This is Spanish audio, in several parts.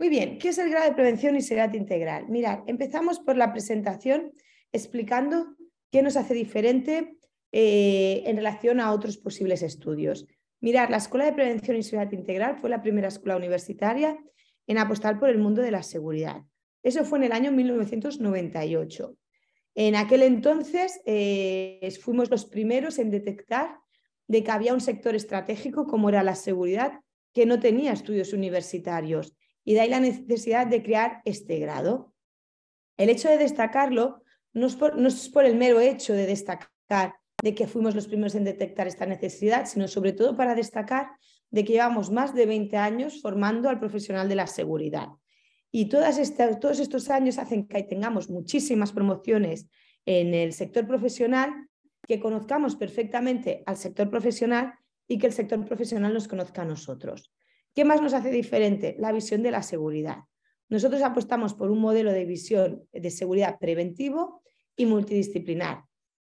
Muy bien, ¿qué es el grado de prevención y Seguridad integral? Mirad, empezamos por la presentación explicando qué nos hace diferente eh, en relación a otros posibles estudios. Mirad, la Escuela de Prevención y Seguridad Integral fue la primera escuela universitaria en apostar por el mundo de la seguridad. Eso fue en el año 1998. En aquel entonces eh, fuimos los primeros en detectar de que había un sector estratégico como era la seguridad que no tenía estudios universitarios y de ahí la necesidad de crear este grado. El hecho de destacarlo no es por, el mero hecho de destacar de que fuimos los primeros en detectar esta necesidad, sino sobre todo para destacar de que llevamos más de 20 años formando al profesional de la seguridad. Y este, todos estos años hacen que tengamos muchísimas promociones en el sector profesional, que conozcamos perfectamente al sector profesional y que el sector profesional nos conozca a nosotros. ¿Qué más nos hace diferente? La visión de la seguridad. Nosotros apostamos por un modelo de visión de seguridad preventivo y multidisciplinar.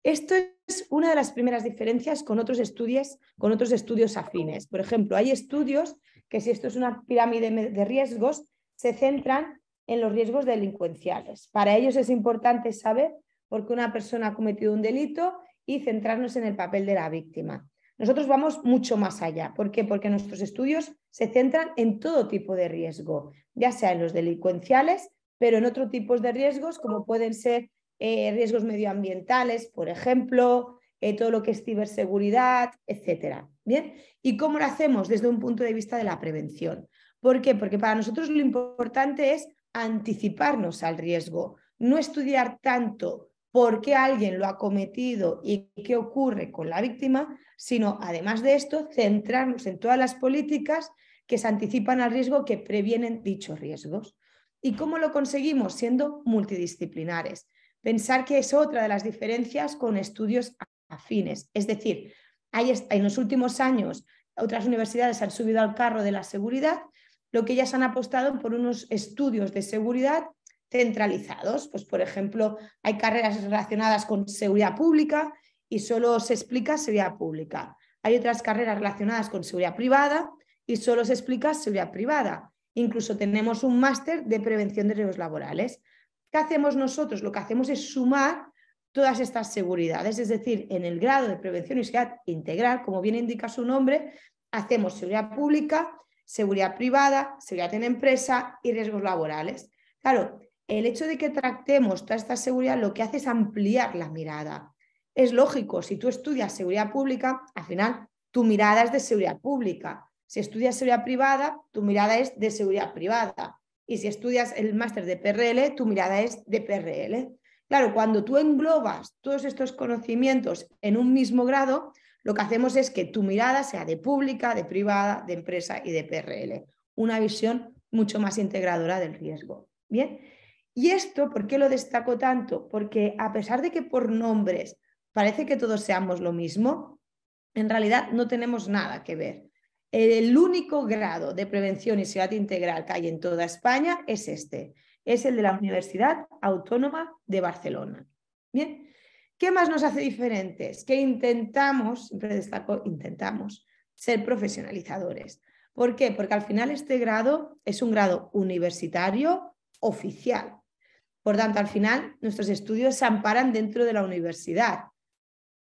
Esto es una de las primeras diferencias con otros estudios, con otros estudios afines. Por ejemplo, hay estudios que si esto es una pirámide de riesgos, se centran en los riesgos delincuenciales. Para ellos es importante saber por qué una persona ha cometido un delito y centrarnos en el papel de la víctima. Nosotros vamos mucho más allá. ¿Por qué? Porque nuestros estudios se centran en todo tipo de riesgo, ya sea en los delincuenciales, pero en otros tipos de riesgos, como pueden ser eh, riesgos medioambientales, por ejemplo, eh, todo lo que es ciberseguridad, etcétera. ¿Bien? ¿Y cómo lo hacemos? Desde un punto de vista de la prevención. ¿Por qué? Porque para nosotros lo importante es anticiparnos al riesgo, no estudiar tanto por qué alguien lo ha cometido y qué ocurre con la víctima, sino además de esto, centrarnos en todas las políticas que se anticipan al riesgo, que previenen dichos riesgos. ¿Y cómo lo conseguimos? Siendo multidisciplinares. Pensar que es otra de las diferencias con estudios afines. Es decir, hay, en los últimos años otras universidades han subido al carro de la seguridad, lo que ellas han apostado por unos estudios de seguridad centralizados. Pues, por ejemplo, hay carreras relacionadas con seguridad pública y solo se explica seguridad pública. Hay otras carreras relacionadas con seguridad privada y solo se explica seguridad privada. Incluso tenemos un máster de prevención de riesgos laborales. ¿Qué hacemos nosotros? Lo que hacemos es sumar todas estas seguridades, es decir, en el grado de prevención y seguridad integral, como bien indica su nombre, hacemos seguridad pública, seguridad privada, seguridad en empresa y riesgos laborales. Claro, el hecho de que tractemos toda esta seguridad lo que hace es ampliar la mirada. Es lógico, si tú estudias seguridad pública, al final tu mirada es de seguridad pública. Si estudias seguridad privada, tu mirada es de seguridad privada. Y si estudias el máster de PRL, tu mirada es de PRL. Claro, cuando tú englobas todos estos conocimientos en un mismo grado, lo que hacemos es que tu mirada sea de pública, de privada, de empresa y de PRL. Una visión mucho más integradora del riesgo. Bien, y esto, ¿por qué lo destaco tanto? Porque a pesar de que por nombres parece que todos seamos lo mismo, en realidad no tenemos nada que ver. El único grado de prevención y ciudad integral que hay en toda España es este, es el de la Universidad Autónoma de Barcelona. Bien, ¿qué más nos hace diferentes? Que intentamos, siempre intentamos ser profesionalizadores. ¿Por qué? Porque al final este grado es un grado universitario oficial. Por tanto, al final, nuestros estudios se amparan dentro de la universidad,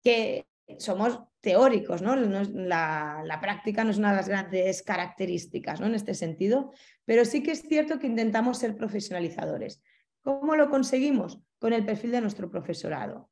que somos teóricos, ¿no? La, práctica no es una de las grandes características ¿no? en este sentido, pero sí que es cierto que intentamos ser profesionalizadores. ¿Cómo lo conseguimos? Con el perfil de nuestro profesorado.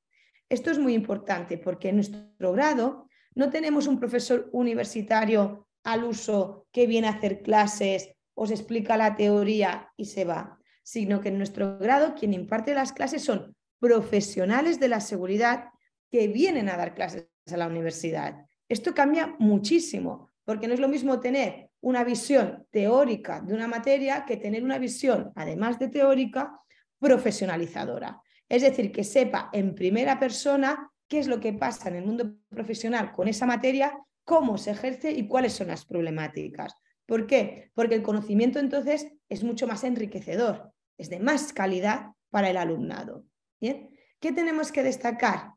Esto es muy importante porque en nuestro grado no tenemos un profesor universitario al uso que viene a hacer clases, os explica la teoría y se va sino que en nuestro grado quien imparte las clases son profesionales de la seguridad que vienen a dar clases a la universidad. Esto cambia muchísimo, porque no es lo mismo tener una visión teórica de una materia que tener una visión, además de teórica, profesionalizadora. Es decir, que sepa en primera persona qué es lo que pasa en el mundo profesional con esa materia, cómo se ejerce y cuáles son las problemáticas. ¿Por qué? Porque el conocimiento entonces es mucho más enriquecedor, es de más calidad para el alumnado. ¿Qué tenemos que destacar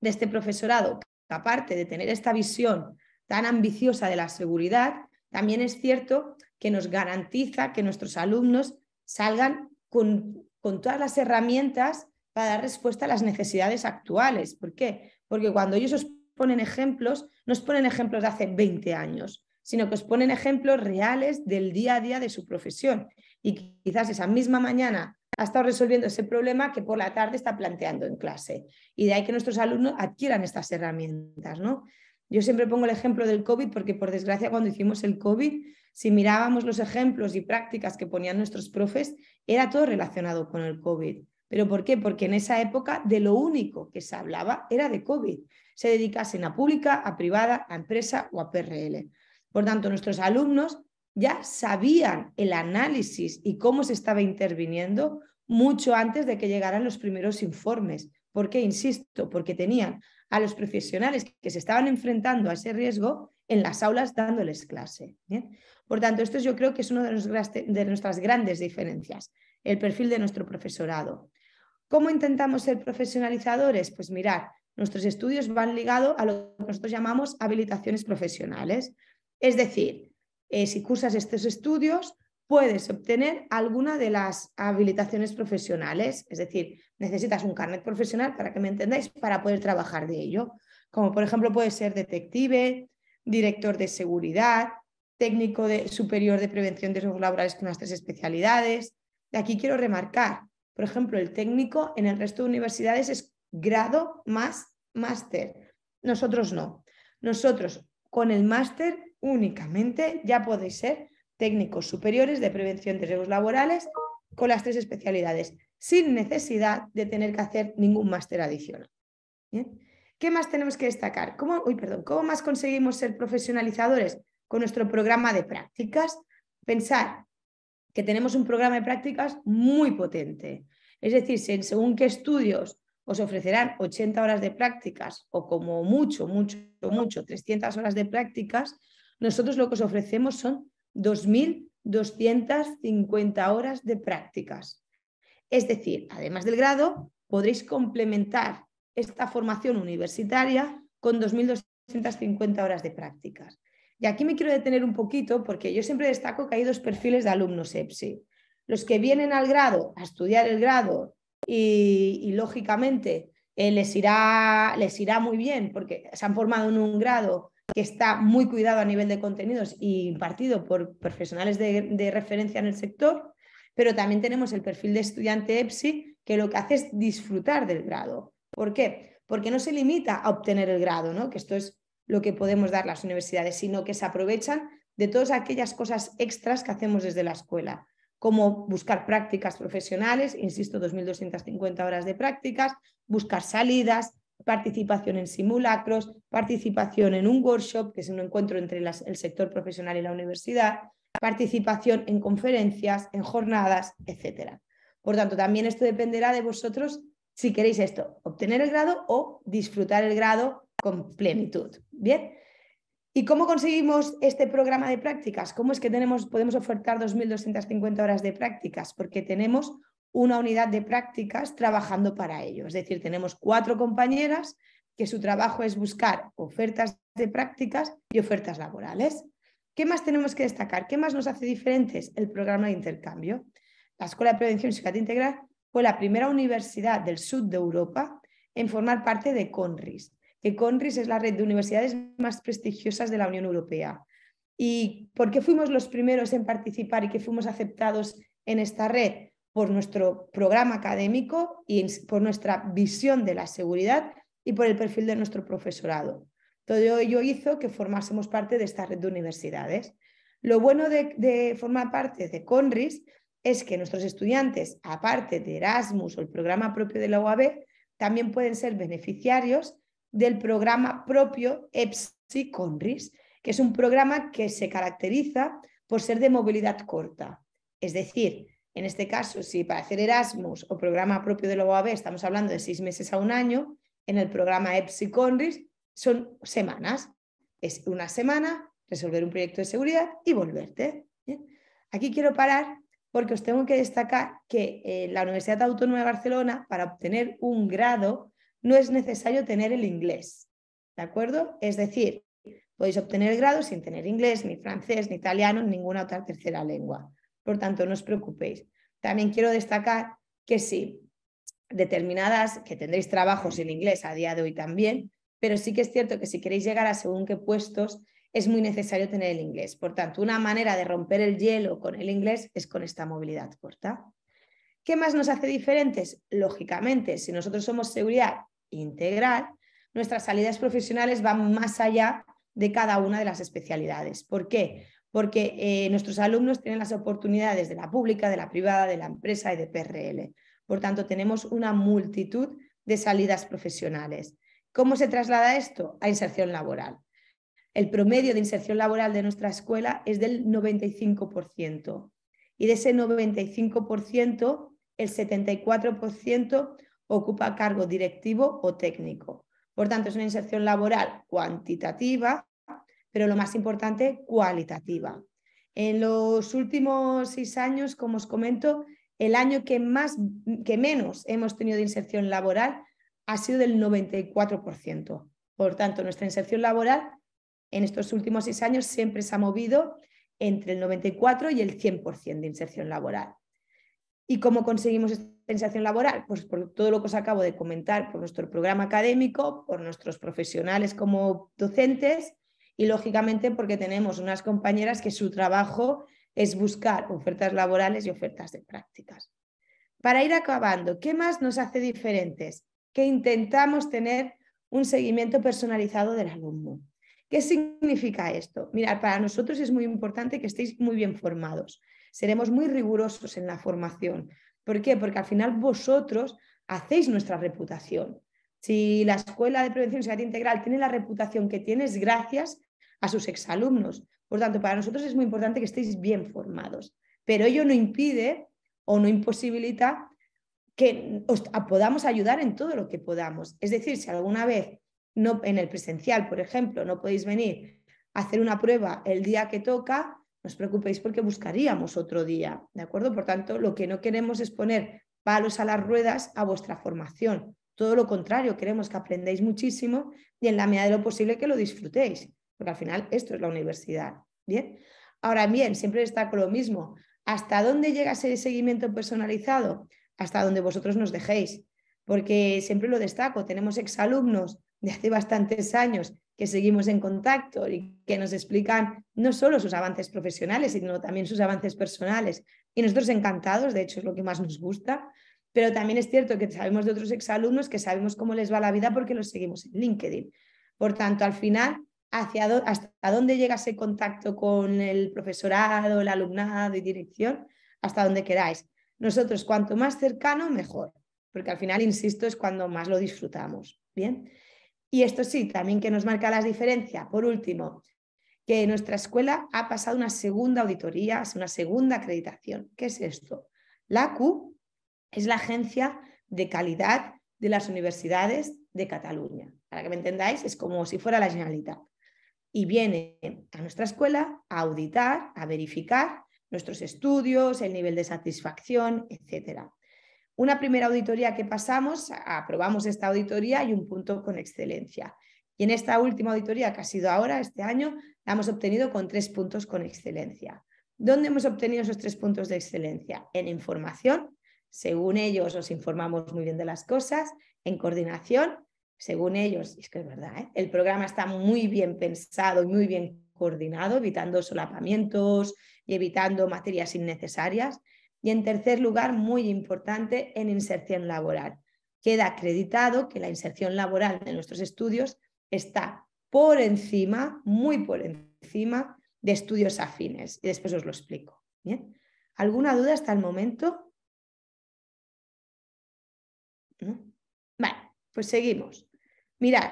de este profesorado? aparte de tener esta visión tan ambiciosa de la seguridad, también es cierto que nos garantiza que nuestros alumnos salgan con, con todas las herramientas para dar respuesta a las necesidades actuales. ¿Por qué? Porque cuando ellos os ponen ejemplos, nos ponen ejemplos de hace 20 años, sino que os ponen ejemplos reales del día a día de su profesión. Y quizás esa misma mañana ha estado resolviendo ese problema que por la tarde está planteando en clase. Y de ahí que nuestros alumnos adquieran estas herramientas, ¿no? Yo siempre pongo el ejemplo del COVID porque, por desgracia, cuando hicimos el COVID, si mirábamos los ejemplos y prácticas que ponían nuestros profes, era todo relacionado con el COVID. ¿Pero por qué? Porque en esa época de lo único que se hablaba era de COVID, se dedicasen a pública, a privada, a empresa o a PRL. Por tanto, nuestros alumnos ya sabían el análisis y cómo se estaba interviniendo mucho antes de que llegaran los primeros informes. ¿Por qué? Insisto, porque tenían a los profesionales que se estaban enfrentando a ese riesgo en las aulas dándoles clase. Por tanto, esto yo creo que es una de, de nuestras grandes diferencias, el perfil de nuestro profesorado. ¿Cómo intentamos ser profesionalizadores? Pues mirar, nuestros estudios van ligados a lo que nosotros llamamos habilitaciones profesionales. Es decir, eh, si cursas estos estudios, puedes obtener alguna de las habilitaciones profesionales, es decir, necesitas un carnet profesional para que me entendáis, para poder trabajar de ello, como por ejemplo puede ser detective, director de seguridad, técnico superior de prevención de riesgos laborales con las tres especialidades. De aquí quiero remarcar, por ejemplo, el técnico en el resto de universidades es grado más máster. Nosotros no. Nosotros con el máster únicamente ya podéis ser técnicos superiores de prevención de riesgos laborales con las tres especialidades, sin necesidad de tener que hacer ningún máster adicional. ¿Qué más tenemos que destacar? ¿Cómo, perdón, ¿Cómo más conseguimos ser profesionalizadores? Con nuestro programa de prácticas. Pensar que tenemos un programa de prácticas muy potente. Es decir, según qué estudios os ofrecerán 80 horas de prácticas o como mucho, mucho, mucho, 300 horas de prácticas, nosotros lo que os ofrecemos son 2.250 horas de prácticas. Es decir, además del grado, podréis complementar esta formación universitaria con 2.250 horas de prácticas. Y aquí me quiero detener un poquito porque yo siempre destaco que hay dos perfiles de alumnos EPSI. Los que vienen al grado a estudiar el grado y, lógicamente eh, les, irá, les irá muy bien porque se han formado en un grado que está muy cuidado a nivel de contenidos y impartido por profesionales de, referencia en el sector, pero también tenemos el perfil de estudiante EPSI que lo que hace es disfrutar del grado. ¿Por qué? Porque no se limita a obtener el grado, ¿no? que esto es lo que podemos dar las universidades, sino que se aprovechan de todas aquellas cosas extras que hacemos desde la escuela, como buscar prácticas profesionales, insisto, 2.250 horas de prácticas, buscar salidas, participación en simulacros, participación en un workshop, que es un encuentro entre el sector profesional y la universidad, participación en conferencias, en jornadas, etc. Por tanto, también esto dependerá de vosotros si queréis esto, obtener el grado o disfrutar el grado con plenitud. Bien. ¿Y cómo conseguimos este programa de prácticas? ¿Cómo es que tenemos, podemos ofertar 2.250 horas de prácticas? Porque tenemos una unidad de prácticas trabajando para ello. Es decir, tenemos cuatro compañeras que su trabajo es buscar ofertas de prácticas y ofertas laborales. ¿Qué más tenemos que destacar? ¿Qué más nos hace diferentes? El programa de intercambio. La Escuela de Prevención y Integral fue la primera universidad del sur de Europa en formar parte de CONRIS, que CONRIS es la red de universidades más prestigiosas de la Unión Europea. ¿Y por qué fuimos los primeros en participar y que fuimos aceptados en esta red? por nuestro programa académico y por nuestra visión de la seguridad y por el perfil de nuestro profesorado. Todo ello hizo que formásemos parte de esta red de universidades. Lo bueno de, formar parte de CONRIS es que nuestros estudiantes, aparte de Erasmus o el programa propio de la UAB, también pueden ser beneficiarios del programa propio EPSI CONRIS, que es un programa que se caracteriza por ser de movilidad corta. Es decir, en este caso, si para hacer Erasmus o programa propio de la OAB estamos hablando de seis meses a un año, en el programa EPSI-CONRIS son semanas. Es una semana, resolver un proyecto de seguridad y volverte. Aquí quiero parar porque os tengo que destacar que en eh, la Universidad Autónoma de Barcelona, para obtener un grado, no es necesario tener el inglés. ¿De acuerdo? Es decir, podéis obtener el grado sin tener inglés, ni francés, ni italiano, ninguna otra tercera lengua por tanto, no os preocupéis. También quiero destacar que sí, determinadas, que tendréis trabajos en inglés a día de hoy también, pero sí que es cierto que si queréis llegar a según qué puestos, es muy necesario tener el inglés. Por tanto, una manera de romper el hielo con el inglés es con esta movilidad corta. ¿Qué más nos hace diferentes? Lógicamente, si nosotros somos seguridad integral, nuestras salidas profesionales van más allá de cada una de las especialidades. ¿Por qué? porque eh, nuestros alumnos tienen las oportunidades de la pública, de la privada, de la empresa y de PRL. Por tanto, tenemos una multitud de salidas profesionales. ¿Cómo se traslada esto? A inserción laboral. El promedio de inserción laboral de nuestra escuela es del 95%. Y de ese 95%, el 74% ocupa cargo directivo o técnico. Por tanto, es una inserción laboral cuantitativa pero lo más importante, cualitativa. En los últimos seis años, como os comento, el año que, más, que menos hemos tenido de inserción laboral ha sido del 94%. Por tanto, nuestra inserción laboral en estos últimos seis años siempre se ha movido entre el 94 y el 100% de inserción laboral. ¿Y cómo conseguimos esta inserción laboral? Pues por todo lo que os acabo de comentar, por nuestro programa académico, por nuestros profesionales como docentes y lógicamente porque tenemos unas compañeras que su trabajo es buscar ofertas laborales y ofertas de prácticas. Para ir acabando, ¿qué más nos hace diferentes? Que intentamos tener un seguimiento personalizado del alumno. ¿Qué significa esto? mira para nosotros es muy importante que estéis muy bien formados. Seremos muy rigurosos en la formación. ¿Por qué? Porque al final vosotros hacéis nuestra reputación. Si la escuela de prevención y seguridad integral tiene la reputación que tiene, es gracias a sus exalumnos. Por tanto, para nosotros es muy importante que estéis bien formados, pero ello no impide o no imposibilita que os podamos ayudar en todo lo que podamos. Es decir, si alguna vez no, en el presencial, por ejemplo, no podéis venir a hacer una prueba el día que toca, no os preocupéis porque buscaríamos otro día, ¿de acuerdo? Por tanto, lo que no queremos es poner palos a las ruedas a vuestra formación. Todo lo contrario, queremos que aprendáis muchísimo y en la medida de lo posible que lo disfrutéis porque al final esto es la universidad. Bien, ahora bien, siempre destaco lo mismo. ¿Hasta dónde llega ese seguimiento personalizado? Hasta donde vosotros nos dejéis, porque siempre lo destaco, tenemos exalumnos de hace bastantes años que seguimos en contacto y que nos explican no solo sus avances profesionales, sino también sus avances personales. Y nosotros encantados, de hecho es lo que más nos gusta, pero también es cierto que sabemos de otros exalumnos que sabemos cómo les va la vida porque los seguimos en LinkedIn. Por tanto, al final hasta dónde llega ese contacto con el profesorado, el alumnado y dirección, hasta donde queráis. Nosotros, cuanto más cercano, mejor, porque al final, insisto, es cuando más lo disfrutamos. Bien. Y esto sí, también que nos marca las diferencia. Por último, que nuestra escuela ha pasado una segunda auditoría, una segunda acreditación. ¿Qué es esto? La CU es la agencia de calidad de las universidades de Cataluña. Para que me entendáis, es como si fuera la Generalitat y vienen a nuestra escuela a auditar, a verificar nuestros estudios, el nivel de satisfacción, etc. Una primera auditoría que pasamos, aprobamos esta auditoría y un punto con excelencia. Y en esta última auditoría que ha sido ahora, este año, la hemos obtenido con tres puntos con excelencia. ¿Dónde hemos obtenido esos tres puntos de excelencia? En información, según ellos os informamos muy bien de las cosas, en coordinación según ellos, es que es verdad, ¿eh? el programa está muy bien pensado y muy bien coordinado, evitando solapamientos y evitando materias innecesarias. Y en tercer lugar, muy importante, en inserción laboral. Queda acreditado que la inserción laboral de nuestros estudios está por encima, muy por encima de estudios afines. Y después os lo explico. ¿Alguna duda hasta el momento? Pues seguimos. Mirad,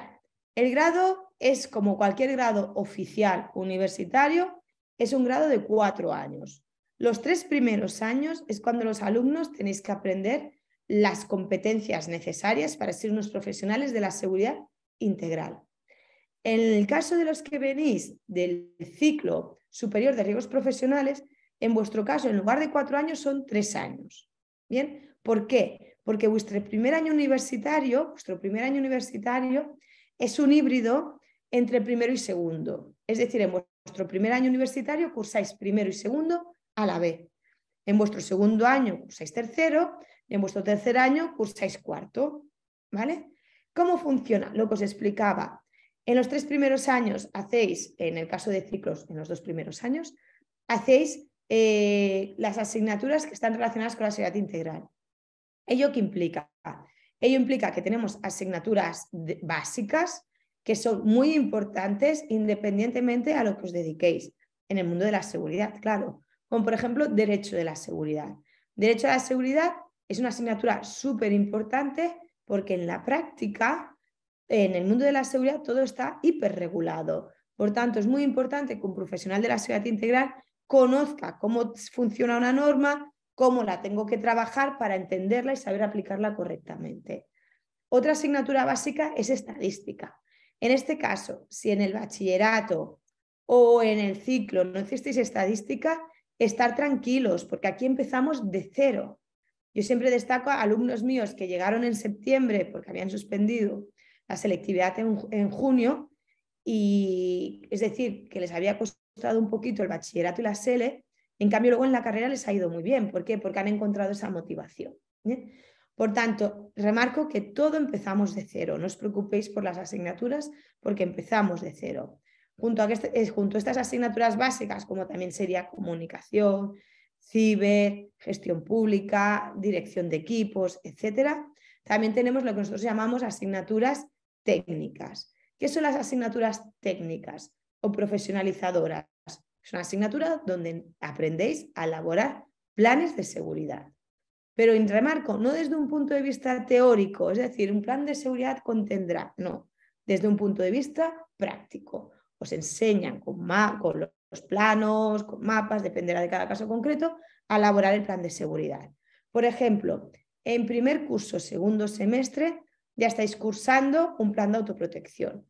el grado es como cualquier grado oficial universitario, es un grado de cuatro años. Los tres primeros años es cuando los alumnos tenéis que aprender las competencias necesarias para ser unos profesionales de la seguridad integral. En el caso de los que venís del ciclo superior de riesgos profesionales, en vuestro caso, en lugar de cuatro años, son tres años. ¿Bien? ¿Por qué? porque vuestro primer año universitario, vuestro primer año universitario es un híbrido entre primero y segundo. Es decir, en vuestro primer año universitario cursáis primero y segundo a la vez. En vuestro segundo año cursáis tercero y en vuestro tercer año cursáis cuarto. ¿Vale? ¿Cómo funciona? Lo que os explicaba. En los tres primeros años hacéis, en el caso de ciclos, en los dos primeros años, hacéis eh, las asignaturas que están relacionadas con la seguridad integral. ¿Ello qué implica? Ello implica que tenemos asignaturas básicas que son muy importantes independientemente a lo que os dediquéis en el mundo de la seguridad, claro, como por ejemplo derecho de la seguridad. Derecho de la seguridad es una asignatura súper importante porque en la práctica, en el mundo de la seguridad, todo está hiperregulado. Por tanto, es muy importante que un profesional de la seguridad integral conozca cómo funciona una norma, cómo la tengo que trabajar para entenderla y saber aplicarla correctamente. Otra asignatura básica es estadística. En este caso, si en el bachillerato o en el ciclo no hicisteis estadística, estar tranquilos, porque aquí empezamos de cero. Yo siempre destaco a alumnos míos que llegaron en septiembre porque habían suspendido la selectividad en, en junio, y es decir, que les había costado un poquito el bachillerato y la SELE, en cambio, luego en la carrera les ha ido muy bien. ¿Por qué? Porque han encontrado esa motivación. ¿eh? Por tanto, remarco que todo empezamos de cero. No os preocupéis por las asignaturas porque empezamos de cero. Junto a, este, eh, estas asignaturas básicas, como también sería comunicación, ciber, gestión pública, dirección de equipos, etc., también tenemos lo que nosotros llamamos asignaturas técnicas. ¿Qué son las asignaturas técnicas o profesionalizadoras? Es una asignatura donde aprendéis a elaborar planes de seguridad. Pero remarco, no desde un punto de vista teórico, es decir, un plan de seguridad contendrá, no, desde un punto de vista práctico. Os enseñan con, con los planos, con mapas, dependerá de cada caso concreto, a elaborar el plan de seguridad. Por ejemplo, en primer curso, segundo semestre, ya estáis cursando un plan de autoprotección.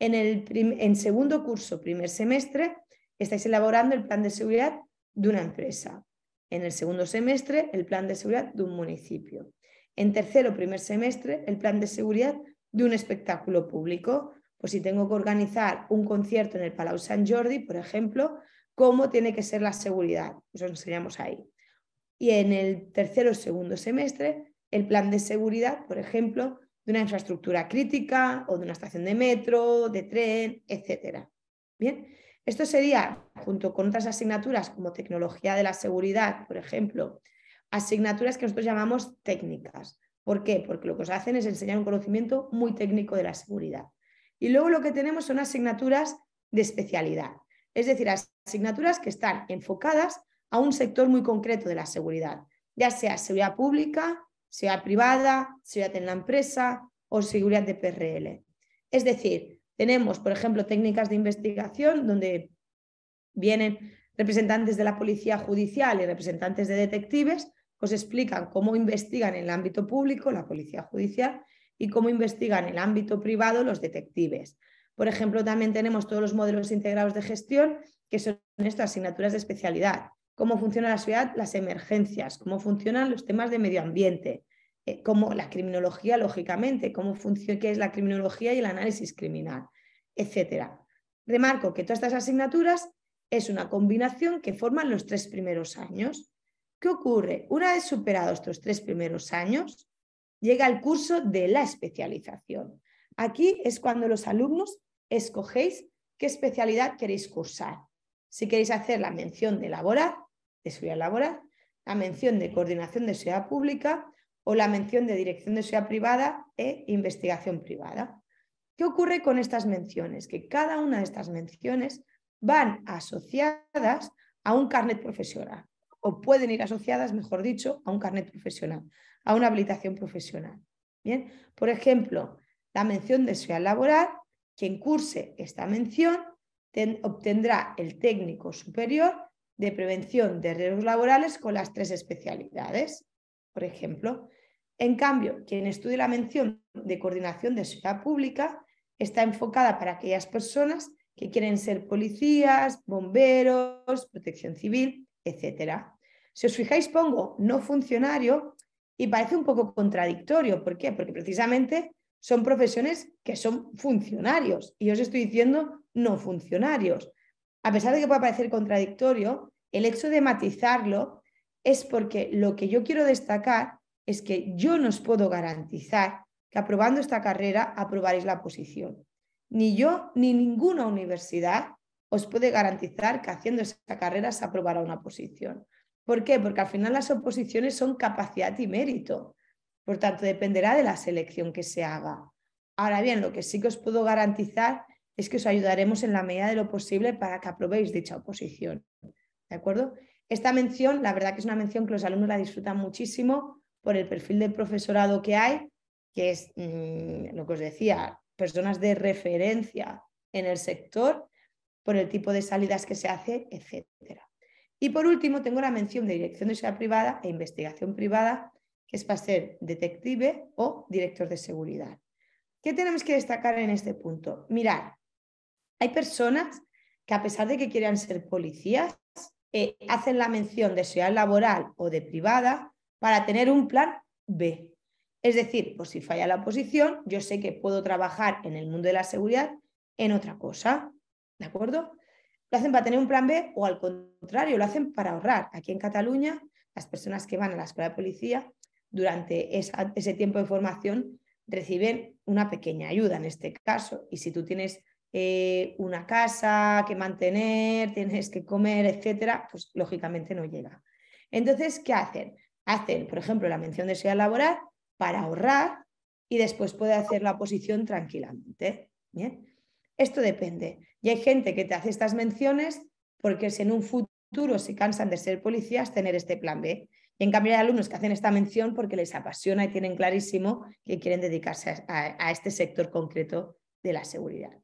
en segundo curso, primer semestre, estáis elaborando el plan de seguridad de una empresa. En el segundo semestre, el plan de seguridad de un municipio. En tercero o primer semestre, el plan de seguridad de un espectáculo público. Pues si tengo que organizar un concierto en el Palau San Jordi, por ejemplo, ¿cómo tiene que ser la seguridad? Eso pues lo enseñamos ahí. Y en el tercero o segundo semestre, el plan de seguridad, por ejemplo, de una infraestructura crítica o de una estación de metro, de tren, etcétera. Bien, esto sería, junto con otras asignaturas como tecnología de la seguridad, por ejemplo, asignaturas que nosotros llamamos técnicas. ¿Por qué? Porque lo que os hacen es enseñar un conocimiento muy técnico de la seguridad. Y luego lo que tenemos son asignaturas de especialidad, es decir, asignaturas que están enfocadas a un sector muy concreto de la seguridad, ya sea seguridad pública, seguridad privada, seguridad en la empresa o seguridad de PRL. Es decir, tenemos, por ejemplo, técnicas de investigación donde vienen representantes de la policía judicial y representantes de detectives os pues explican cómo investigan en el ámbito público la policía judicial y cómo investigan en el ámbito privado los detectives. Por ejemplo, también tenemos todos los modelos integrados de gestión, que son estas asignaturas de especialidad, cómo funciona la ciudad, las emergencias, cómo funcionan los temas de medio ambiente, eh, como la criminología, lógicamente, cómo funciona, qué es la criminología y el análisis criminal, etc. Remarco que todas estas asignaturas es una combinación que forman los tres primeros años. ¿Qué ocurre? Una vez superados estos tres primeros años, llega el curso de la especialización. Aquí es cuando los alumnos escogéis qué especialidad queréis cursar. Si queréis hacer la mención de laboral, de seguridad laboral, la mención de coordinación de seguridad pública o la mención de dirección de sociedad privada e investigación privada. ¿Qué ocurre con estas menciones? Que cada una de estas menciones van asociadas a un carnet profesional, o pueden ir asociadas, mejor dicho, a un carnet profesional, a una habilitación profesional. Bien, por ejemplo, la mención de sociedad laboral, quien curse esta mención obtendrá el técnico superior de prevención de riesgos laborales con las tres especialidades, por ejemplo. En cambio, quien estudia la mención de coordinación de seguridad pública está enfocada para aquellas personas que quieren ser policías, bomberos, protección civil, etc. Si os fijáis, pongo no funcionario y parece un poco contradictorio. ¿Por qué? Porque precisamente son profesiones que son funcionarios y os estoy diciendo no funcionarios. A pesar de que pueda parecer contradictorio, el hecho de matizarlo es porque lo que yo quiero destacar es que yo no os puedo garantizar que aprobando esta carrera aprobaréis la posición. Ni yo ni ninguna universidad os puede garantizar que haciendo esta carrera se aprobará una posición. ¿Por qué? Porque al final las oposiciones son capacidad y mérito. Por tanto, dependerá de la selección que se haga. Ahora bien, lo que sí que os puedo garantizar es que os ayudaremos en la medida de lo posible para que aprobéis dicha oposición. ¿De acuerdo? Esta mención, la verdad que es una mención que los alumnos la disfrutan muchísimo por el perfil de profesorado que hay, que es mm, lo que os decía, personas de referencia en el sector, por el tipo de salidas que se hace, etc. Y por último, tengo la mención de dirección de seguridad privada e investigación privada, que es para ser detective o director de seguridad. ¿Qué tenemos que destacar en este punto? Mirar, hay personas que a pesar de que quieran ser policías, eh, hacen la mención de seguridad laboral o de privada para tener un plan B. Es decir, pues si falla la oposición, yo sé que puedo trabajar en el mundo de la seguridad en otra cosa. ¿De acuerdo? Lo hacen para tener un plan B o al contrario, lo hacen para ahorrar. Aquí en Cataluña, las personas que van a la escuela de policía durante ese tiempo de formación reciben una pequeña ayuda en este caso. Y si tú tienes eh, una casa que mantener, tienes que comer, etcétera, pues lógicamente no llega. Entonces, ¿qué hacen? Hacen, por ejemplo, la mención de sea laboral para ahorrar y después puede hacer la oposición tranquilamente. Esto depende. Y hay gente que te hace estas menciones porque si en un futuro se cansan de ser policías, tener este plan B. Y en cambio hay alumnos que hacen esta mención porque les apasiona y tienen clarísimo que quieren dedicarse a este sector concreto de la seguridad.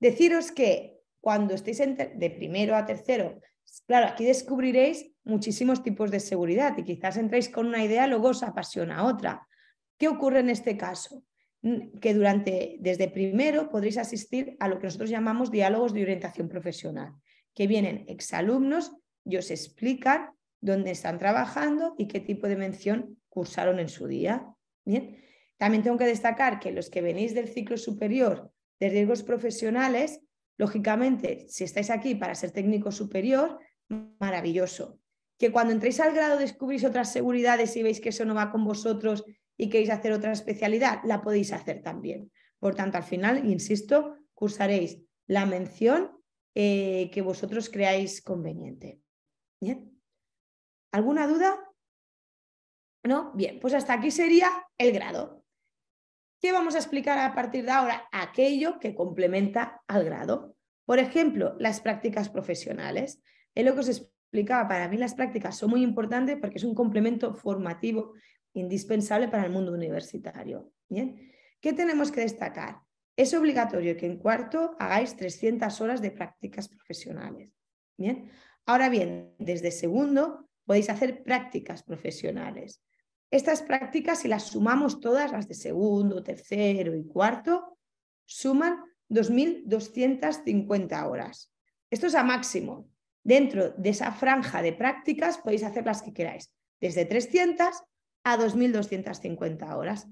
Deciros que cuando estéis de primero a tercero pues, claro, aquí descubriréis muchísimos tipos de seguridad y quizás entréis con una idea, luego os apasiona otra. ¿Qué ocurre en este caso? Mm, que durante, desde primero podréis asistir a lo que nosotros llamamos diálogos de orientación profesional, que vienen exalumnos y os explican dónde están trabajando y qué tipo de mención cursaron en su día. Bien, también tengo que destacar que los que venís del ciclo superior de riesgos profesionales Lógicamente, si estáis aquí para ser técnico superior, maravilloso. Que cuando entréis al grado descubrís otras seguridades y veis que eso no va con vosotros y queréis hacer otra especialidad, la podéis hacer también. Por tanto, al final, insisto, cursaréis la mención eh, que vosotros creáis conveniente. ¿Alguna duda? ¿No? Bien, pues hasta aquí sería el grado. ¿Qué vamos a explicar a partir de ahora aquello que complementa al grado. Por ejemplo, las prácticas profesionales. Es lo que os explicaba, para mí las prácticas son muy importantes porque es un complemento formativo indispensable para el mundo universitario. ¿Bien? ¿Qué tenemos que destacar? Es obligatorio que en cuarto hagáis 300 horas de prácticas profesionales. ¿Bien? Ahora bien, desde segundo podéis hacer prácticas profesionales. Estas prácticas, si las sumamos todas, las de segundo, tercero y cuarto, suman 2.250 horas. Esto es a máximo. Dentro de esa franja de prácticas podéis hacer las que queráis, desde 300 a 2.250 horas.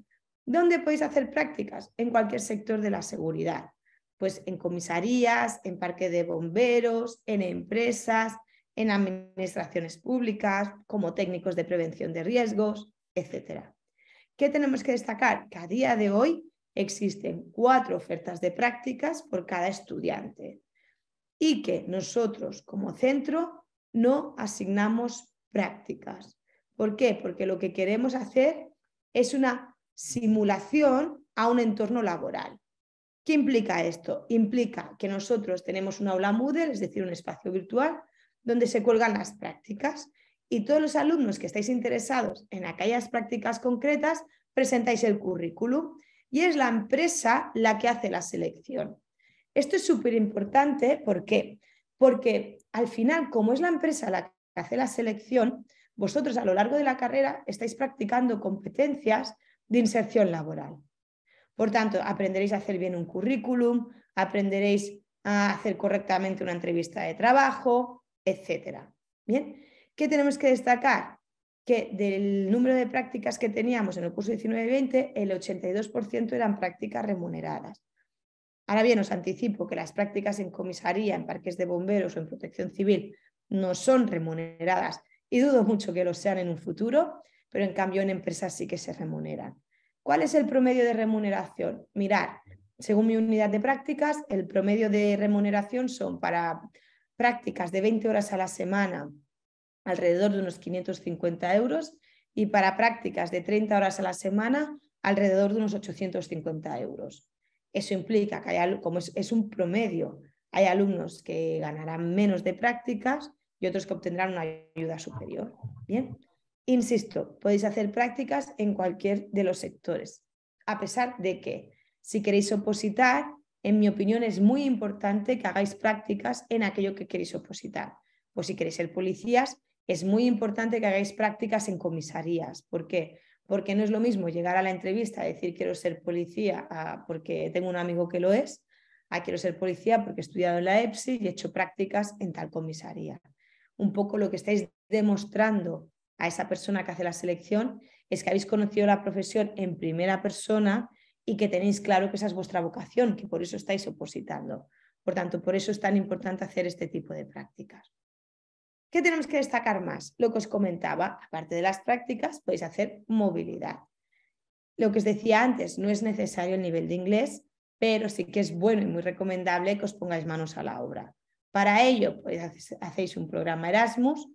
¿Dónde podéis hacer prácticas? En cualquier sector de la seguridad. Pues en comisarías, en parque de bomberos, en empresas, en administraciones públicas, como técnicos de prevención de riesgos etcétera ¿Qué tenemos que destacar? Que a día de hoy existen cuatro ofertas de prácticas por cada estudiante y que nosotros como centro no asignamos prácticas. ¿Por qué? Porque lo que queremos hacer es una simulación a un entorno laboral. ¿Qué implica esto? Implica que nosotros tenemos un aula Moodle, es decir, un espacio virtual, donde se cuelgan las prácticas y todos los alumnos que estáis interesados en aquellas prácticas concretas, presentáis el currículum y es la empresa la que hace la selección. Esto es súper importante, ¿por qué? Porque al final, como es la empresa la que hace la selección, vosotros a lo largo de la carrera estáis practicando competencias de inserción laboral. Por tanto, aprenderéis a hacer bien un currículum, aprenderéis a hacer correctamente una entrevista de trabajo, etc. Bien, ¿Qué tenemos que destacar? Que del número de prácticas que teníamos en el curso 19-20, el 82% eran prácticas remuneradas. Ahora bien, os anticipo que las prácticas en comisaría, en parques de bomberos o en protección civil no son remuneradas y dudo mucho que lo sean en un futuro, pero en cambio en empresas sí que se remuneran. ¿Cuál es el promedio de remuneración? Mirar, según mi unidad de prácticas, el promedio de remuneración son para prácticas de 20 horas a la semana alrededor de unos 550 euros, y para prácticas de 30 horas a la semana, alrededor de unos 850 euros. Eso implica que, como es, un promedio, hay alumnos que ganarán menos de prácticas y otros que obtendrán una ayuda superior. Bien, insisto, podéis hacer prácticas en cualquier de los sectores, a pesar de que si queréis opositar, en mi opinión es muy importante que hagáis prácticas en aquello que queréis opositar. Pues si queréis ser policías, es muy importante que hagáis prácticas en comisarías. ¿Por qué? Porque no es lo mismo llegar a la entrevista a decir quiero ser policía porque tengo un amigo que lo es, a quiero ser policía porque he estudiado en la EPSI y he hecho prácticas en tal comisaría. Un poco lo que estáis demostrando a esa persona que hace la selección es que habéis conocido la profesión en primera persona y que tenéis claro que esa es vuestra vocación, que por eso estáis opositando. Por tanto, por eso es tan importante hacer este tipo de prácticas. ¿Qué tenemos que destacar más? Lo que os comentaba, aparte de las prácticas, podéis hacer movilidad. Lo que os decía antes, no es necesario el nivel de inglés, pero sí que es bueno y muy recomendable que os pongáis manos a la obra. Para ello, hacéis un programa Erasmus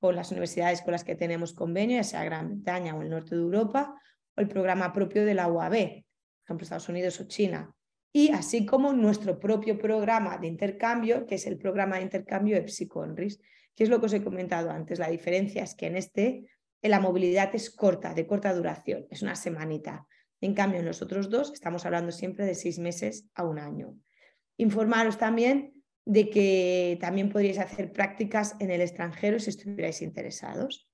o las universidades con las que tenemos convenio, ya sea Gran Bretaña o el norte de Europa, o el programa propio de la UAB, por ejemplo, Estados Unidos o China, y así como nuestro propio programa de intercambio, que es el programa de intercambio epsi que es lo que os he comentado antes. La diferencia es que en este eh, la movilidad es corta, de corta duración, es una semanita. En cambio, en los otros dos estamos hablando siempre de seis meses a un año. Informaros también de que también podríais hacer prácticas en el extranjero si estuvierais interesados.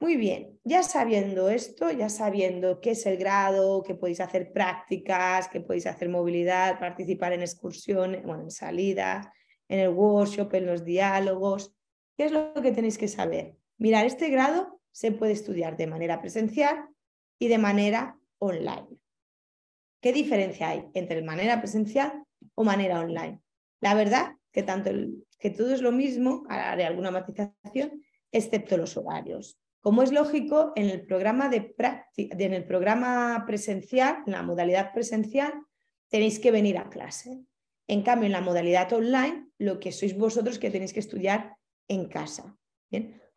Muy bien, ya sabiendo esto, ya sabiendo qué es el grado, que podéis hacer prácticas, que podéis hacer movilidad, participar en excursiones, bueno, en salidas, en el workshop, en los diálogos. ¿Qué es lo que tenéis que saber? Mirar, este grado se puede estudiar de manera presencial y de manera online. ¿Qué diferencia hay entre manera presencial o manera online? La verdad que, tanto que todo es lo mismo, haré alguna matización, excepto los horarios. Como es lógico, en el programa, de en el programa presencial, en la modalidad presencial, tenéis que venir a clase. En cambio, en la modalidad online, lo que sois vosotros que tenéis que estudiar en casa,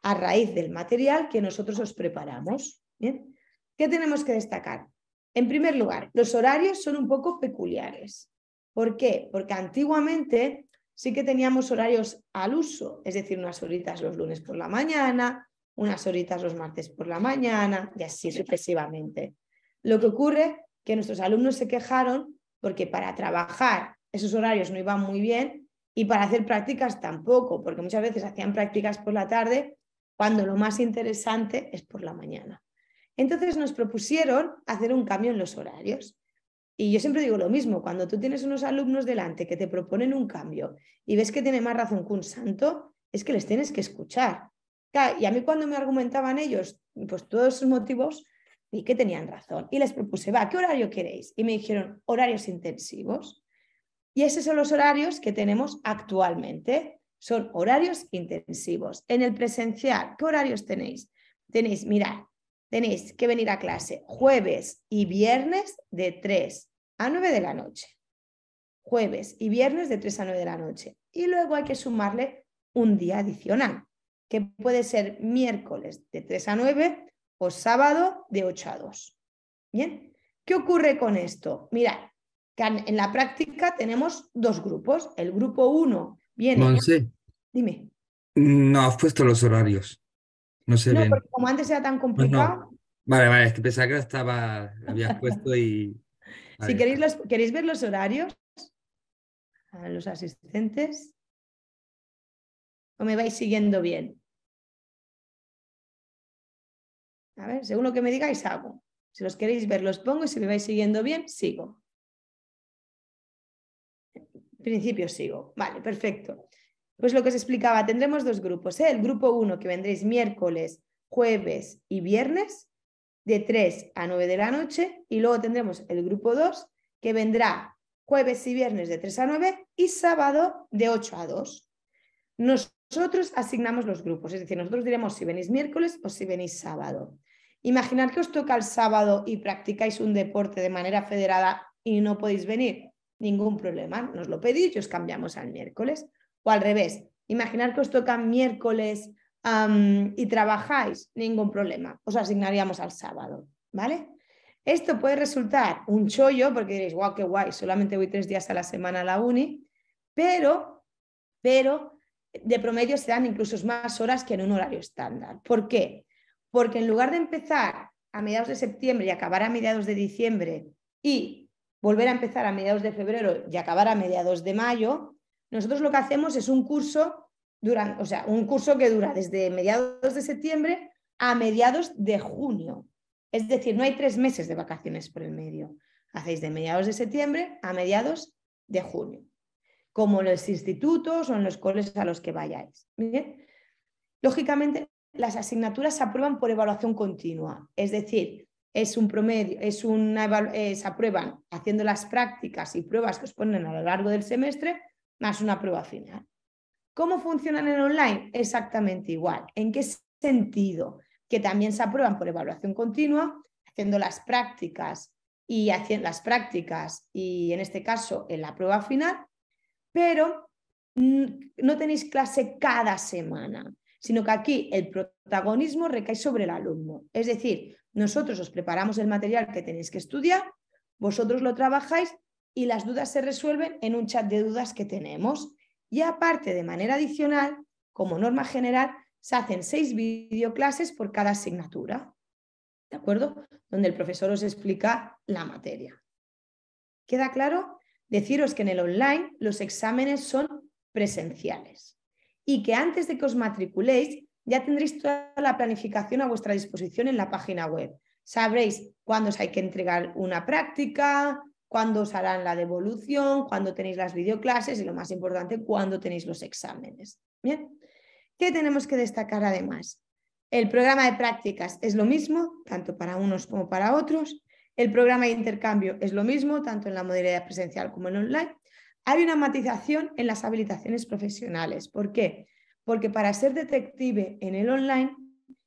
a raíz del material que nosotros os preparamos. ¿Qué tenemos que destacar? En primer lugar, los horarios son un poco peculiares. ¿Por qué? Porque antiguamente sí que teníamos horarios al uso, es decir, unas horitas los lunes por la mañana, unas horitas los martes por la mañana y así sucesivamente. Lo que ocurre es que nuestros alumnos se quejaron porque para trabajar esos horarios no iban muy bien y para hacer prácticas tampoco, porque muchas veces hacían prácticas por la tarde cuando lo más interesante es por la mañana. Entonces nos propusieron hacer un cambio en los horarios. Y yo siempre digo lo mismo, cuando tú tienes unos alumnos delante que te proponen un cambio y ves que tiene más razón que un santo, es que les tienes que escuchar. y a mí cuando me argumentaban ellos, pues todos sus motivos, vi que tenían razón. Y les propuse, va, ¿qué horario queréis? Y me dijeron, horarios intensivos. Y esos son los horarios que tenemos actualmente. Son horarios intensivos. En el presencial, ¿qué horarios tenéis? Tenéis, mirad, tenéis que venir a clase jueves y viernes de 3 a 9 de la noche. Jueves y viernes de 3 a 9 de la noche. Y luego hay que sumarle un día adicional, que puede ser miércoles de 3 a 9 o sábado de 8 a 2. ¿Bien? ¿Qué ocurre con esto? Mirad, en la práctica tenemos dos grupos. El grupo uno viene. sé. dime. No has puesto los horarios. No sé como antes era tan pues complicado. Vale, vale, es que pensaba que estaba, habías puesto y. Si queréis, queréis ver los horarios, a los asistentes. ¿O me vais siguiendo bien? A ver, según lo que me digáis, hago. Si los queréis ver, los pongo y si me vais siguiendo bien, sigo principio sigo. Vale, perfecto. Pues lo que os explicaba, tendremos dos grupos. ¿eh? El grupo 1, que vendréis miércoles, jueves y viernes, de 3 a 9 de la noche. Y luego tendremos el grupo 2, que vendrá jueves y viernes de 3 a 9 y sábado de 8 a 2. Nosotros asignamos los grupos, es decir, nosotros diremos si venís miércoles o si venís sábado. Imaginar que os toca el sábado y practicáis un deporte de manera federada y no podéis venir ningún problema, nos lo pedís y os cambiamos al miércoles. O al revés, imaginar que os toca miércoles y trabajáis, ningún problema, os asignaríamos al sábado, ¿vale? Esto puede resultar un chollo porque diréis, guau, qué guay, solamente voy tres días a la semana a la uni, pero, pero de promedio se dan incluso más horas que en un horario estándar. ¿Por qué? Porque en lugar de empezar a mediados de septiembre y acabar a mediados de diciembre y volver a empezar a mediados de febrero y acabar a mediados de mayo, nosotros lo que hacemos es un curso, durante, o sea, un curso que dura desde mediados de septiembre a mediados de junio. Es decir, no hay tres meses de vacaciones por el medio. Hacéis de mediados de septiembre a mediados de junio, como en los institutos o en los coles a los que vayáis. Lógicamente, las asignaturas se aprueban por evaluación continua, es decir, es un promedio, es una, se aprueban haciendo las prácticas y pruebas que os ponen a lo largo del semestre, más una prueba final. ¿Cómo funcionan en online? Exactamente igual. ¿En qué sentido? Que también se aprueban por evaluación continua, haciendo las prácticas y haciendo las prácticas y en este caso en la prueba final, pero no tenéis clase cada semana, sino que aquí el protagonismo recae sobre el alumno. Es decir, nosotros os preparamos el material que tenéis que estudiar, vosotros lo trabajáis y las dudas se resuelven en un chat de dudas que tenemos. Y aparte, de manera adicional, como norma general, se hacen seis videoclases por cada asignatura, ¿de acuerdo? Donde el profesor os explica la materia. ¿Queda claro? Deciros que en el online los exámenes son presenciales y que antes de que os matriculéis ya tendréis toda la planificación a vuestra disposición en la página web. Sabréis cuándo os hay que entregar una práctica, cuándo os harán la devolución, cuándo tenéis las videoclases y lo más importante, cuándo tenéis los exámenes. Bien, ¿qué tenemos que destacar además? El programa de prácticas es lo mismo, tanto para unos como para otros. El programa de intercambio es lo mismo, tanto en la modalidad presencial como en online. Hay una matización en las habilitaciones profesionales. ¿Por qué? porque para ser detective en el online,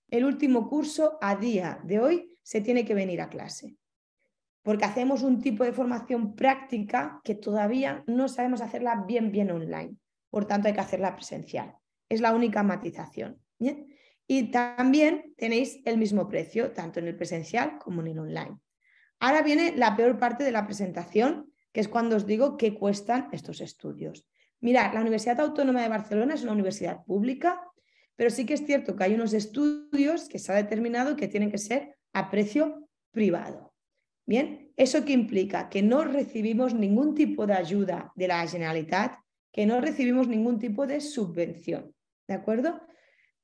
el último curso a día de hoy se tiene que venir a clase, porque hacemos un tipo de formación práctica que todavía no sabemos hacerla bien, bien online. Por tanto, hay que hacerla presencial. Es la única matización. Y también tenéis el mismo precio, tanto en el presencial como en el online. Ahora viene la peor parte de la presentación, que es cuando os digo qué cuestan estos estudios. Mirad, la Universidad Autónoma de Barcelona es una universidad pública, pero sí que es cierto que hay unos estudios que se ha determinado que tienen que ser a precio privado. Bien, ¿eso qué implica? Que no recibimos ningún tipo de ayuda de la Generalitat, que no recibimos ningún tipo de subvención, ¿de acuerdo?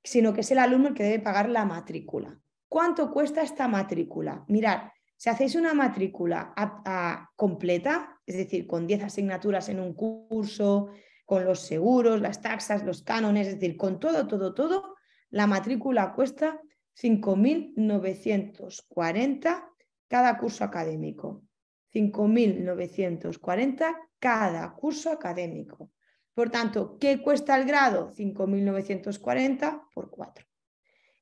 Sino que es el alumno el que debe pagar la matrícula. ¿Cuánto cuesta esta matrícula? Mirad, si hacéis una matrícula completa, es decir, con 10 asignaturas en un curso, con los seguros, las taxas, los cánones, es decir, con todo, todo, todo, la matrícula cuesta 5.940 cada curso académico. 5.940 cada curso académico. Por tanto, ¿qué cuesta el grado? 5.940 por 4.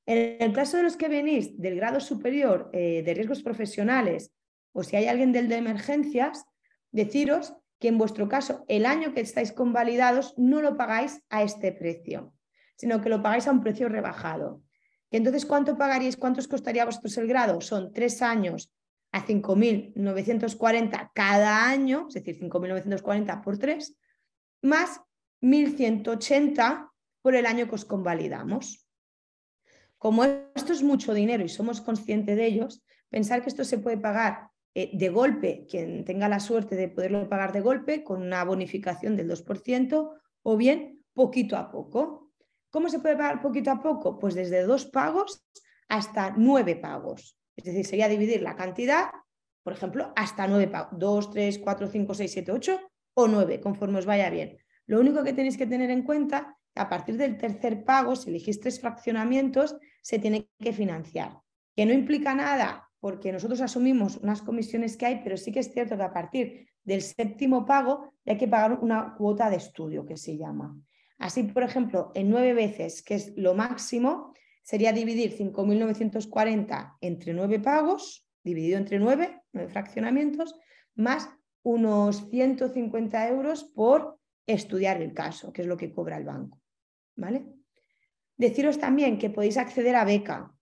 En el caso de los que venís del grado superior eh, de riesgos profesionales o si hay alguien del de emergencias, deciros que en vuestro caso el año que estáis convalidados no lo pagáis a este precio, sino que lo pagáis a un precio rebajado. entonces, ¿cuánto pagaríais? ¿Cuánto os costaría a vosotros el grado? Son tres años a 5.940 cada año, es decir, 5.940 por tres, más 1.180 por el año que os convalidamos. Como esto es mucho dinero y somos conscientes de ellos, pensar que esto se puede pagar eh, de golpe, quien tenga la suerte de poderlo pagar de golpe con una bonificación del 2% o bien poquito a poco. ¿Cómo se puede pagar poquito a poco? Pues desde dos pagos hasta nueve pagos. Es decir, sería dividir la cantidad, por ejemplo, hasta nueve pagos, dos, tres, cuatro, cinco, seis, siete, ocho o nueve, conforme os vaya bien. Lo único que tenéis que tener en cuenta, a partir del tercer pago, si elegís tres fraccionamientos, se tiene que financiar, que no implica nada porque nosotros asumimos unas comisiones que hay, pero sí que es cierto que a partir del séptimo pago hay que pagar una cuota de estudio que se llama. Así, por ejemplo, en nueve veces, que es lo máximo, sería dividir 5.940 entre nueve pagos, dividido entre nueve, nueve fraccionamientos, más unos 150 euros por estudiar el caso, que es lo que cobra el banco. ¿Vale? Deciros también que podéis acceder a beca.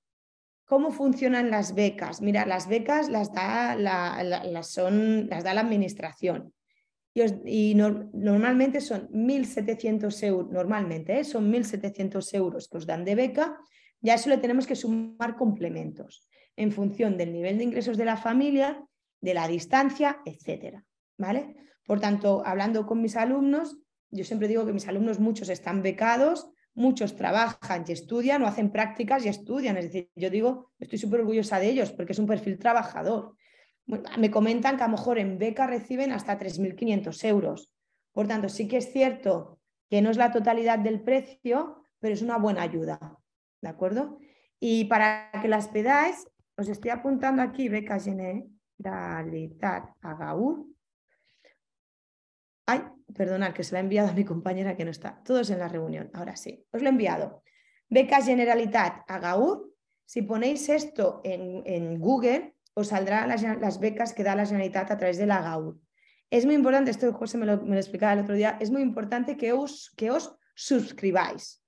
¿Cómo funcionan las becas? Mira, las becas las da la, son, las da la administración. Y, normalmente son 1.700 euros, normalmente ¿eh? son 1.700 euros que os dan de beca, ya eso le tenemos que sumar complementos en función del nivel de ingresos de la familia, de la distancia, etc. ¿Vale? Por tanto, hablando con mis alumnos, yo siempre digo que mis alumnos muchos están becados, muchos trabajan y estudian o hacen prácticas y estudian. Es decir, yo digo, estoy súper orgullosa de ellos porque es un perfil trabajador. me comentan que a lo mejor en beca reciben hasta 3.500 euros. Por tanto, sí que es cierto que no es la totalidad del precio, pero es una buena ayuda. ¿De acuerdo? Y para que las pedáis, os estoy apuntando aquí becas generalitat a Gaur. Ay, perdonad que se lo he enviado a mi compañera que no está. Todos en la reunión, ahora sí. Os lo he enviado. Becas Generalitat a Gaur. Si ponéis esto en, Google, os saldrán las, becas que da la Generalitat a través de la Gaur. Es muy importante, esto José me lo, explicaba el otro día, es muy importante que os, que os suscribáis.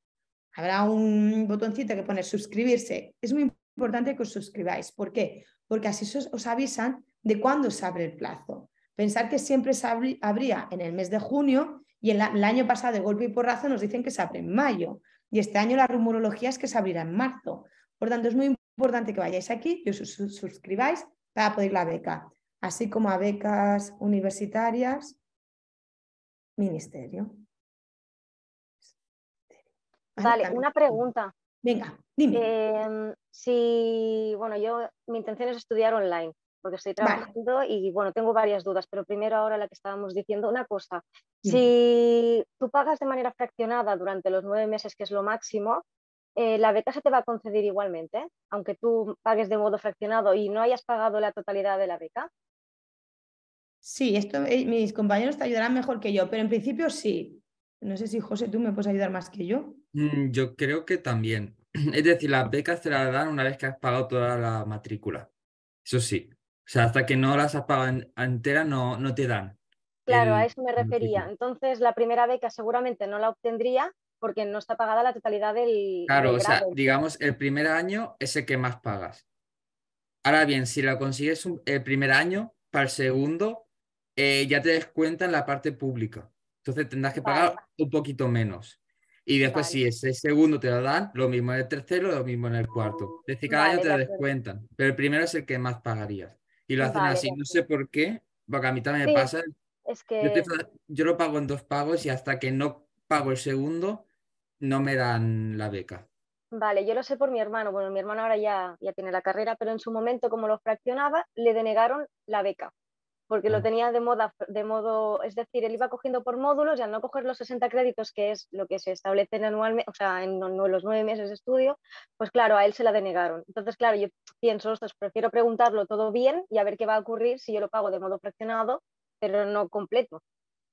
Habrá un botoncito que pone suscribirse. Es muy importante que os suscribáis. ¿Por qué? Porque así os, os avisan de cuándo se abre el plazo. Pensar que siempre se abría en el mes de junio y el, año pasado de golpe y porrazo nos dicen que se abre en mayo y este año la rumorología es que se abrirá en marzo. Por tanto, es muy importante que vayáis aquí y os suscribáis para poder la beca, así como a becas universitarias, ministerio. Vale, una pregunta. Venga, dime. Eh, si, bueno, yo, mi intención es estudiar online porque estoy trabajando y bueno, tengo varias dudas, pero primero ahora la que estábamos diciendo, una cosa, si tú pagas de manera fraccionada durante los nueve meses, que es lo máximo, eh, la beca se te va a conceder igualmente, aunque tú pagues de modo fraccionado y no hayas pagado la totalidad de la beca. Sí, esto eh, mis compañeros te ayudarán mejor que yo, pero en principio sí. No sé si José, tú me puedes ayudar más que yo. Mm, yo creo que también. Es decir, la beca te la dan una vez que has pagado toda la matrícula. Eso sí, o sea, hasta que no las has pagado entera no, no te dan. Claro, a eso me refería. Entonces, la primera beca seguramente no la obtendría porque no está pagada la totalidad del... Claro, o sea, digamos, el primer año es el que más pagas. Ahora bien, si la consigues el primer año, para el segundo, eh, ya te descuentan la parte pública. Entonces tendrás que pagar un poquito menos. Y después, si ese segundo te lo dan, lo mismo en el tercero, lo mismo en el cuarto. Es decir, cada año te lo descuentan, pero el primero es el que más pagarías. Y lo pues hacen así, pues no sé por qué, porque a mí también me pasa. Es que... yo, yo, lo pago en dos pagos y hasta que no pago el segundo, no me dan la beca. Vale, yo lo sé por mi hermano. Bueno, mi hermano ahora ya, ya tiene la carrera, pero en su momento, como lo fraccionaba, le denegaron la beca porque lo tenía de moda, de modo, es decir, él iba cogiendo por módulos y al no coger los 60 créditos, que es lo que se establece anualmente, o sea, en, los nueve meses de estudio, pues claro, a él se la denegaron. Entonces, claro, yo pienso, ostras, prefiero preguntarlo todo bien y a ver qué va a ocurrir si yo lo pago de modo fraccionado, pero no completo.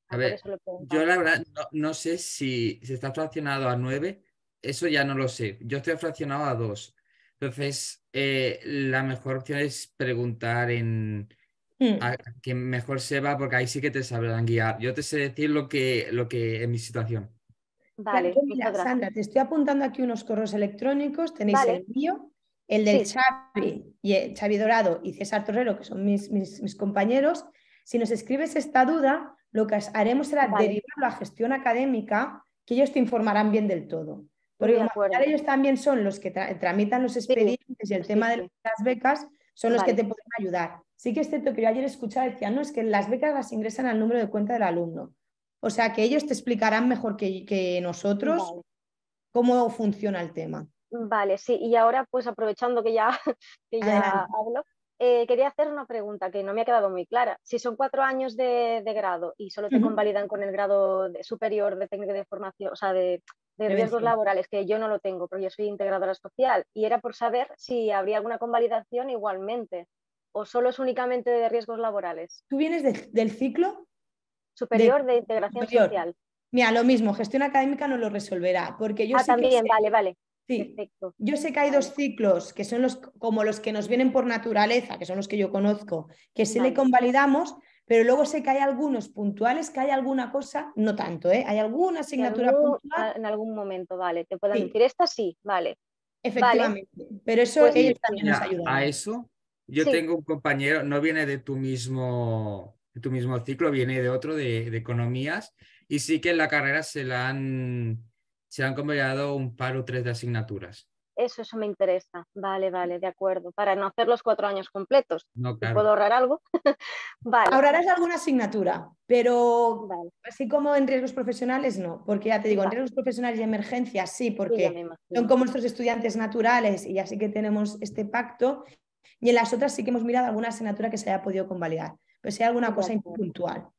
A ver, yo la verdad no, sé si, si, está fraccionado a nueve, eso ya no lo sé. Yo estoy fraccionado a dos, Entonces, eh, la mejor opción es preguntar en, Mm. a mejor se va, porque ahí sí que te sabrán guiar. Yo te sé decir lo que, lo que en mi situación. Vale, Sandra, te estoy apuntando aquí unos correos electrónicos. Tenéis el mío, el del Xavi, y eh, Xavi Dorado y César Torrero, que son mis, mis, compañeros. Si nos escribes esta duda, lo que haremos será derivarlo a gestión académica, que ellos te informarán bien del todo. Porque ellos también son los que tramitan los expedientes y el tema de las becas, son los que te pueden ayudar. Sí que es cierto que yo ayer escuchaba, decía, no, es que las becas las ingresan al número de cuenta del alumno. O sea, que ellos te explicarán mejor que, nosotros cómo funciona el tema. Vale, sí, y ahora pues aprovechando que ya, hablo, eh, quería hacer una pregunta que no me ha quedado muy clara. Si son cuatro años de, grado y solo te convalidan con el grado superior de técnica de formación, o sea, de, riesgos laborales, que yo no lo tengo, pero yo soy integradora social, y era por saber si habría alguna convalidación igualmente o solo es únicamente de riesgos laborales? ¿Tú vienes del ciclo? Superior de, integración social. Mira, lo mismo, gestión académica no lo resolverá, porque yo ah, también, vale, vale. Sí. Yo sé que hay dos ciclos que son los como los que nos vienen por naturaleza, que son los que yo conozco, que se le convalidamos, pero luego sé que hay algunos puntuales, que hay alguna cosa, no tanto, ¿eh? Hay alguna asignatura puntual. En algún momento, vale, te puedo decir esta sí, vale. Efectivamente, pero eso pues ellos también nos ayudan. A eso yo tengo un compañero, no viene de tu mismo, ciclo, viene de otro, de, economías, y sí que en la carrera se le han, se han un par o tres de asignaturas. Eso, eso me interesa. Vale, vale, de acuerdo. Para no hacer los cuatro años completos. ¿Puedo ahorrar algo? vale. Ahorrarás alguna asignatura, pero así como en riesgos profesionales, no. Porque ya te digo, en riesgos profesionales y emergencias, sí, porque son como nuestros estudiantes naturales y así que tenemos este pacto. Y en las otras sí que hemos mirado alguna asignatura que se haya podido convalidar, pero si hay alguna cosa puntual.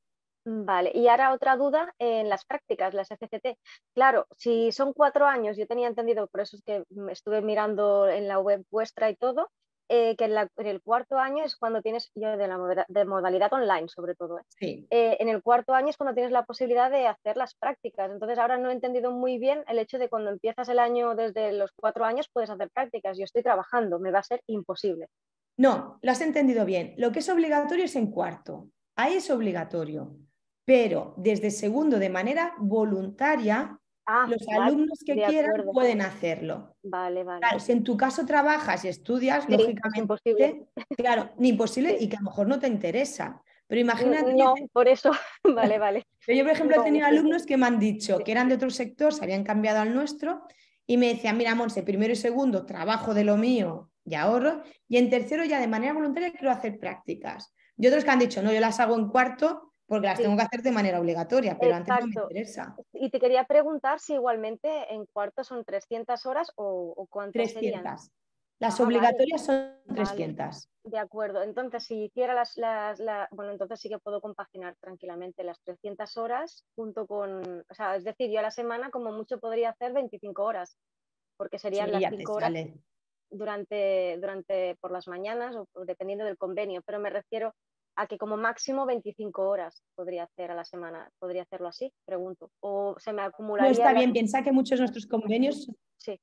Mm, vale, y ahora otra duda en las prácticas, las FCT. Claro, si son cuatro años, yo tenía entendido, por eso es que mm, estuve mirando en la web vuestra y todo, eh, que en, el cuarto año es cuando tienes, yo de, la, de modalidad online sobre todo, ¿eh? Eh, en el cuarto año es cuando tienes la posibilidad de hacer las prácticas. Entonces ahora no he entendido muy bien el hecho de cuando empiezas el año desde los cuatro años puedes hacer prácticas. Yo estoy trabajando, me va a ser imposible. No, lo has entendido bien. Lo que es obligatorio es en cuarto. Ahí es obligatorio. Pero desde segundo, de manera voluntaria, Ah, los alumnos que quieran pueden hacerlo. Vale, vale. Claro, si en tu caso trabajas y estudias, lógicamente. Imposible. Claro, imposible y que a lo mejor no te interesa. Pero imagínate. No, por eso. vale, vale. yo, por ejemplo, he tenido alumnos que me han dicho que eran de otro sector, se habían cambiado al nuestro y me decían: Mira, Monse, primero y segundo trabajo de lo mío y ahorro. Y en tercero, ya de manera voluntaria, quiero hacer prácticas. Y otros que han dicho: No, yo las hago en cuarto porque las tengo que hacer de manera obligatoria, pero antes no me interesa. Y te quería preguntar si igualmente en cuarto son 300 horas o, o cuántas 300. serían. Las ah, obligatorias son 300. De acuerdo, entonces si hiciera las, bueno, entonces sí que puedo compaginar tranquilamente las 300 horas junto con, o sea, es decir, yo a la semana como mucho podría hacer 25 horas, porque serían las 5 horas durante, durante por las mañanas o dependiendo del convenio, pero me refiero a que como máximo 25 horas podría hacer a la semana, podría hacerlo así, pregunto. O se me acumularía. No está bien, piensa que muchos de nuestros convenios. Sí.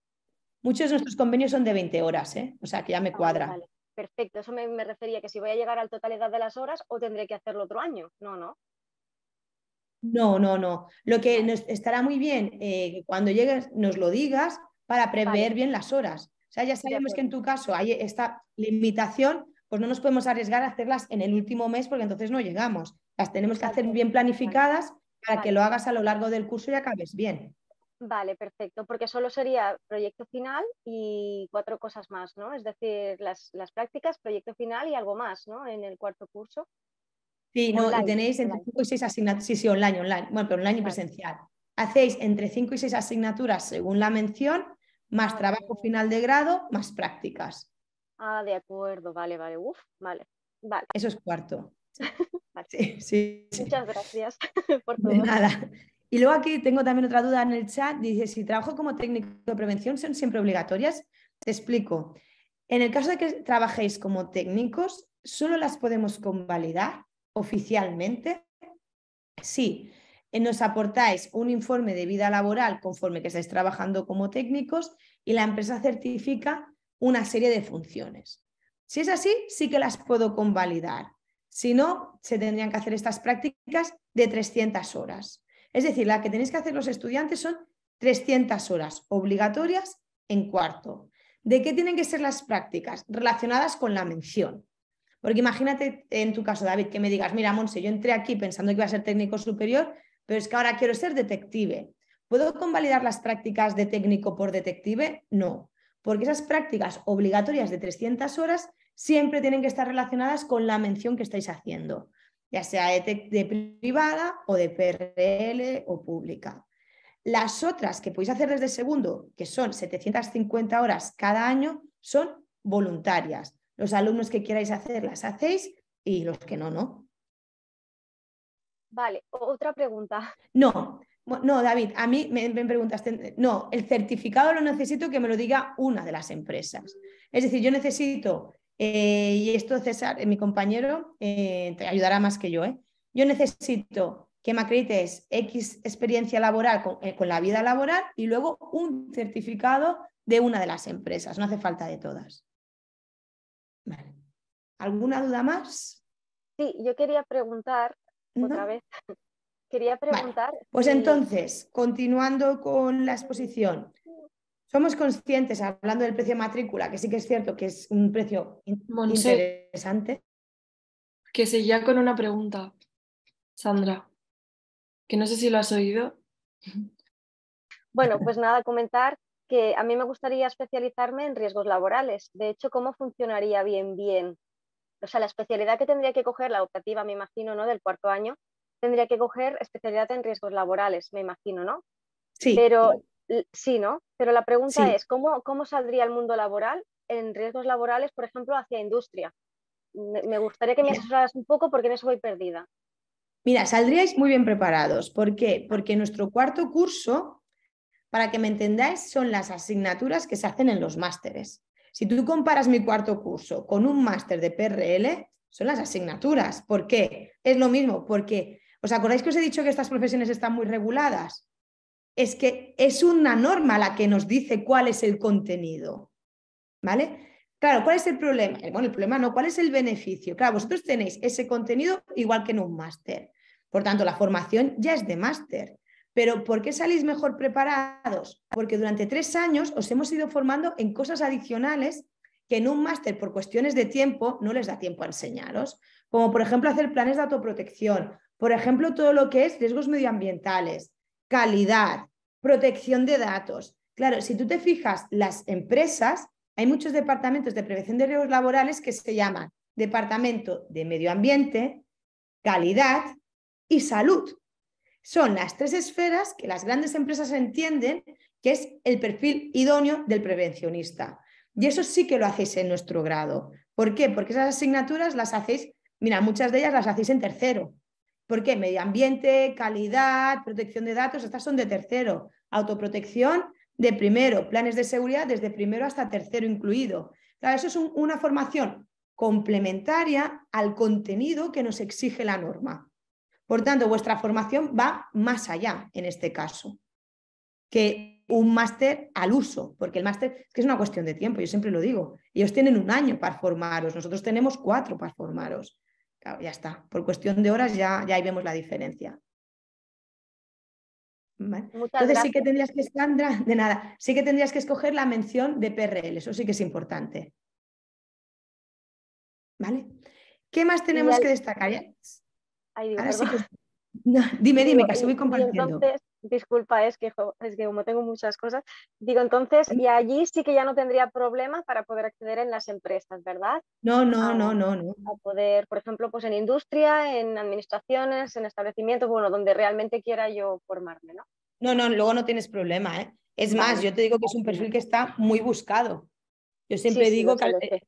Muchos de nuestros convenios son de 20 horas, ¿eh? o sea que ya me ah, cuadra. Perfecto, eso me, refería que si voy a llegar al totalidad de las horas o tendré que hacerlo otro año. No, no. No, no, no. Lo que estará muy bien eh, cuando llegues nos lo digas para prever bien las horas. O sea, ya sabemos que en tu caso hay esta limitación, pues no nos podemos arriesgar a hacerlas en el último mes porque entonces no llegamos. Las tenemos que hacer bien planificadas para que lo hagas a lo largo del curso y acabes bien. Vale, perfecto, porque solo sería proyecto final y cuatro cosas más, ¿no? Es decir, las, prácticas, proyecto final y algo más, ¿no? En el cuarto curso. Sí, no, tenéis entre cinco y seis asignaturas, sí, sí, online, online, bueno, pero online y presencial. Hacéis entre cinco y seis asignaturas según la mención, más ah, trabajo final de grado, más prácticas. Ah, de acuerdo, vale, vale, uff, vale, vale. Eso es cuarto. Muchas gracias por todo. nada. Y luego aquí tengo también otra duda en el chat. Dice, si trabajo como técnico de prevención, ¿son siempre obligatorias? Te explico. En el caso de que trabajéis como técnicos, solo las podemos convalidar oficialmente si eh, nos aportáis un informe de vida laboral conforme que estáis trabajando como técnicos y la empresa certifica una serie de funciones. Si es así, sí que las puedo convalidar. Si no, se tendrían que hacer estas prácticas de 300 horas. Es decir, la que tenéis que hacer los estudiantes son 300 horas obligatorias en cuarto. ¿De qué tienen que ser las prácticas? Relacionadas con la mención. Porque imagínate eh, en tu caso, David, que me digas, mira, Monse, yo entré aquí pensando que iba a ser técnico superior, pero es que ahora quiero ser detective. ¿Puedo convalidar las prácticas de técnico por detective? No porque esas prácticas obligatorias de 300 horas siempre tienen que estar relacionadas con la mención que estáis haciendo, ya sea de, privada o de PRL o pública. Las otras que podéis hacer desde segundo, que son 750 horas cada año, son voluntarias. Los alumnos que queráis hacer las hacéis y los que no, no. Vale, otra pregunta. No, no, David, a mí me, me preguntas. no, el certificado lo necesito que me lo diga una de las empresas. Es decir, yo necesito, eh, y esto César, eh, mi compañero, eh, te ayudará más que yo, ¿eh? yo necesito que me acredites X experiencia laboral con, la vida laboral y luego un certificado de una de las empresas, no hace falta de todas. ¿Alguna duda más? Sí, yo quería preguntar otra vez Quería preguntar. Pues entonces, continuando con la exposición, somos conscientes, hablando del precio de matrícula, que sí que es cierto que es un precio interesante. Que seguía con una pregunta, Sandra, que no sé si lo has oído. Bueno, pues nada, comentar que a mí me gustaría especializarme en riesgos laborales. De hecho, ¿cómo funcionaría bien, bien? O sea, la especialidad que tendría que coger, la optativa, me imagino, ¿no? Del cuarto año, tendría que coger especialidad en riesgos laborales, me imagino, ¿no? Sí. Pero sí, ¿no? Pero la pregunta es, ¿cómo, ¿cómo saldría el mundo laboral en riesgos laborales, por ejemplo, hacia industria? Me gustaría que me asesoraras un poco porque en eso voy perdida. Mira, saldríais muy bien preparados. ¿Por qué? Porque nuestro cuarto curso, para que me entendáis, son las asignaturas que se hacen en los másteres. Si tú comparas mi cuarto curso con un máster de PRL, son las asignaturas. ¿Por qué? Es lo mismo, porque ¿Os acordáis que os he dicho que estas profesiones están muy reguladas? Es que es una norma la que nos dice cuál es el contenido. ¿Vale? Claro, ¿cuál es el problema? Eh, bueno, el problema no, ¿cuál es el beneficio? Claro, vosotros tenéis ese contenido igual que en un máster. Por tanto, la formación ya es de máster. Pero ¿por qué salís mejor preparados? Porque durante tres años os hemos ido formando en cosas adicionales que en un máster por cuestiones de tiempo no les da tiempo a enseñaros, como por ejemplo hacer planes de autoprotección por ejemplo, todo lo que es riesgos medioambientales, calidad, protección de datos. Claro, si tú te fijas, las empresas, hay muchos departamentos de prevención de riesgos laborales que se llaman Departamento de Medio Ambiente, Calidad y Salud. Son las tres esferas que las grandes empresas entienden que es el perfil idóneo del prevencionista. Y eso sí que lo hacéis en nuestro grado. ¿Por qué? Porque esas asignaturas las hacéis, mira, muchas de ellas las hacéis en tercero, ¿Por qué? Medio ambiente, calidad, protección de datos, estas son de tercero. Autoprotección de primero, planes de seguridad desde primero hasta tercero incluido. Claro, eso es una formación complementaria al contenido que nos exige la norma. Por tanto, vuestra formación va más allá en este caso que un máster al uso, porque el máster es que es una cuestión de tiempo, yo siempre lo digo. Ellos tienen un año para formaros, nosotros tenemos cuatro para formaros ya está. Por cuestión de horas ya, ya ahí vemos la diferencia. Entonces sí que tendrías que, de nada, sí que tendrías que escoger la mención de PRL, eso sí que es importante. ¿Vale? ¿Qué más tenemos que destacar? dime, dime, que se voy compartiendo disculpa, es que, es que como tengo muchas cosas, digo, entonces, em. y allí sí que ya no tendría problema para poder acceder en las empresas, ¿verdad? No, no, no, no, no. A poder, por ejemplo, pues en industria, en administraciones, en establecimientos, bueno, donde realmente quiera yo formarme, ¿no? No, no, luego no tienes problema, ¿eh? Es ah, más, yo te digo que es un perfil que está muy buscado. Yo siempre digo que eh,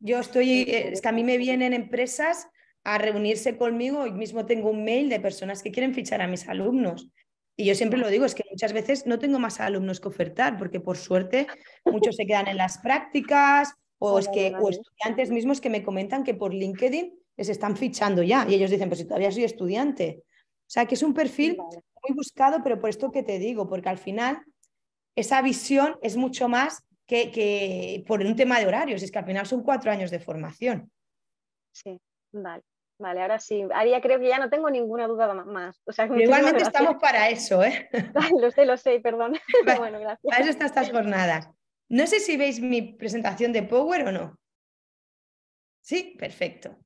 yo estoy, eh, es que a mí me vienen empresas a reunirse conmigo. Hoy mismo tengo un mail de personas que quieren fichar a mis alumnos. Y yo siempre lo digo, es que muchas veces no tengo más alumnos que ofertar, porque por suerte muchos se quedan en las prácticas o, es que, estudiantes mismos que me comentan que por LinkedIn les están fichando ya y ellos dicen, pues si todavía soy estudiante. O sea, que es un perfil muy buscado, pero por esto que te digo, porque al final esa visión es mucho más que, que por un tema de horarios, es que al final son cuatro años de formación. Sí, vale. Vale, ahora sí. Aria, creo que ya no tengo ninguna duda más. igualmente estamos para eso, ¿eh? lo sé, lo sé, perdón. bueno, gracias. Para eso están estas jornadas. No sé si veis mi presentación de Power o no. Sí, perfecto.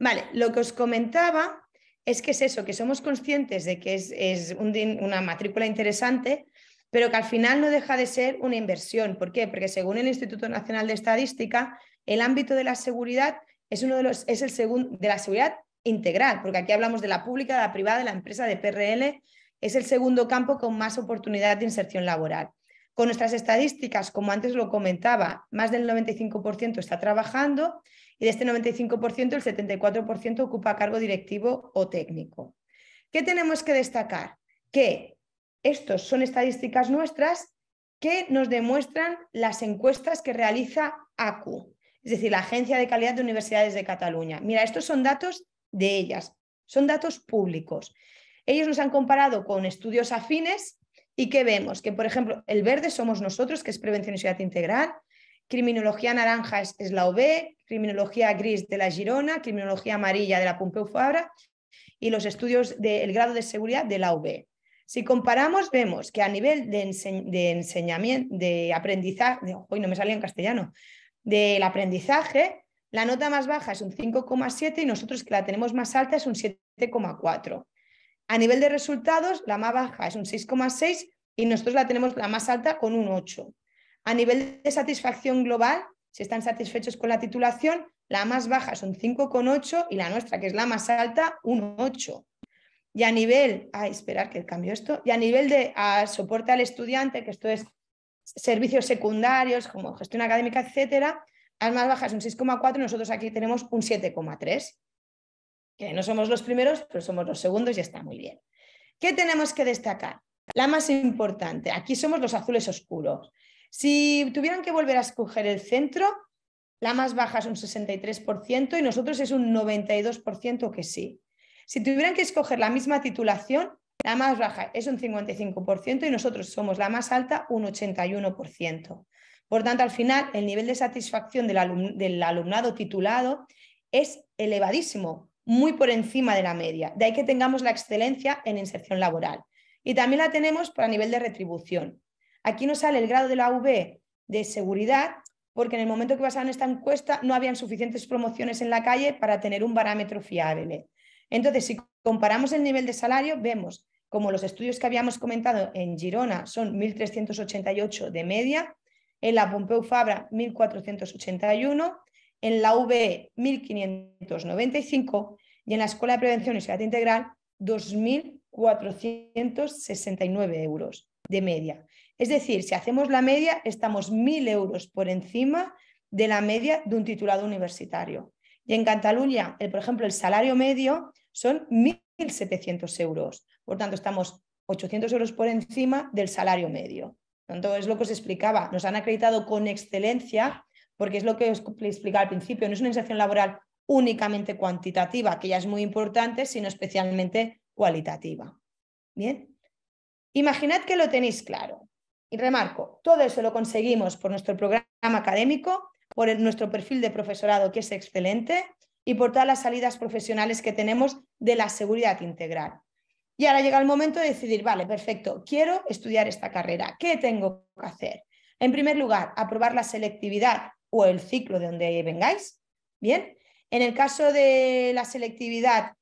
Vale, lo que os comentaba es que es eso, que somos conscientes de que es, una matrícula interesante, pero que al final no deja de ser una inversión. ¿Por qué? Porque según el Instituto Nacional de Estadística, el ámbito de la seguridad es uno de los, es el segundo, de la seguridad integral, porque aquí hablamos de la pública, de la privada, de la empresa, de PRL, es el segundo campo con más oportunidad de inserción laboral. Con nuestras estadísticas, como antes lo comentaba, más del 95% está trabajando y de este 95% el 74% ocupa cargo directivo o técnico. ¿Qué tenemos que destacar? Que estos son estadísticas nuestras que nos demuestran las encuestas que realiza ACU es decir, la Agencia de Calidad de Universidades de Cataluña. Mira, estos son datos de ellas, son datos públicos. Ellos nos han comparado con estudios afines y que vemos que, por ejemplo, el verde somos nosotros, que es prevención y Ciudad integral, criminología naranja es, la OB, criminología gris de la Girona, criminología amarilla de la Pompeu Fabra y los estudios del grado de seguridad de la UB. Si comparamos, vemos que a nivel de, enseñamiento, de aprendizaje, hoy no me salía en castellano, del aprendizaje, la nota más baja es un 5,7 y nosotros que la tenemos más alta es un 7,4. A nivel de resultados, la más baja es un 6,6 y nosotros la tenemos la más alta con un 8. A nivel de satisfacción global, si están satisfechos con la titulación, la más baja es un 5,8 y la nuestra, que es la más alta, un 8. Y a nivel, a esperar que cambio esto, y a nivel de ah, soporte al estudiante, que esto es servicios secundarios como gestión académica, etcétera, las más bajas un 6,4 nosotros aquí tenemos un 7,3. Que no somos los primeros, pero somos los segundos y está muy bien. ¿Qué tenemos que destacar? La más importante, aquí somos los azules oscuros. Si tuvieran que volver a escoger el centro, la más baja es un 63% y nosotros es un 92% que sí. Si tuvieran que escoger la misma titulación, la más baja es un 55% y nosotros somos la más alta un 81%. Por tanto, al final, el nivel de satisfacción del, alumnado titulado es elevadísimo, muy por encima de la media. De ahí que tengamos la excelencia en inserción laboral. Y también la tenemos para nivel de retribución. Aquí nos sale el grado de la UV de seguridad, porque en el momento que pasaron esta encuesta no habían suficientes promociones en la calle para tener un parámetro fiable. Entonces, si comparamos el nivel de salario, vemos como los estudios que habíamos comentado en Girona son 1.388 de media, en la Pompeu Fabra 1.481, en la UB 1.595 e y en la Escuela de Prevención y Seguridad Integral 2.469 euros de media. Es decir, si hacemos la media, estamos 1.000 euros por encima de la media de un titulado universitario. Y en Cataluña, el, por ejemplo, el salario medio son 1.700 euros. Por tanto, estamos 800 euros por encima del salario medio. Entonces, es lo que os explicaba, nos han acreditado con excelencia, porque es lo que os explicaba al principio, no es una inserción laboral únicamente cuantitativa, que ya es muy importante, sino especialmente cualitativa. Bien, imaginad que lo tenéis claro. Y remarco, todo eso lo conseguimos por nuestro programa académico, por nuestro perfil de profesorado, que es excelente, y por todas las salidas profesionales que tenemos de la seguridad integral. Y ahora llega el momento de decidir, vale, perfecto, quiero estudiar esta carrera, ¿qué tengo que hacer? En primer lugar, aprobar la selectividad o el ciclo de donde vengáis, ¿bien? En el caso de la selectividad,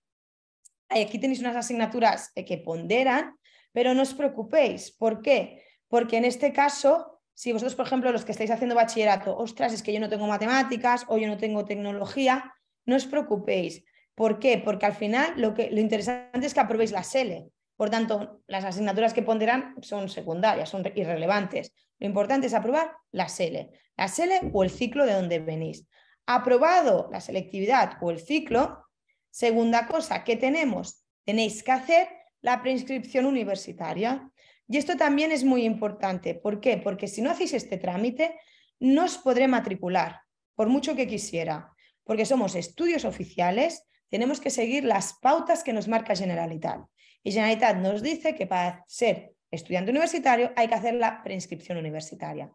eh, aquí tenéis unas asignaturas eh, que ponderan, pero no os preocupéis, ¿por qué? Porque en este caso, si vosotros, por ejemplo, los que estáis haciendo bachillerato, ostras, es que yo no tengo matemáticas o yo no tengo tecnología, no os preocupéis, ¿Por qué? Porque al final lo, que, lo interesante es que aprobéis la SELE. Por tanto, las asignaturas que pondrán son secundarias, son irrelevantes. Lo importante es aprobar la SELE, la SELE o el ciclo de donde venís. Aprobado la selectividad o el ciclo, segunda cosa que tenemos, tenéis que hacer la preinscripción universitaria. Y esto también es muy importante. ¿Por qué? Porque si no hacéis este trámite, no os podré matricular, por mucho que quisiera, porque somos estudios oficiales tenemos que seguir las pautas que nos marca Generalitat. Y Generalitat nos dice que para ser estudiante universitario hay que hacer la preinscripción universitaria.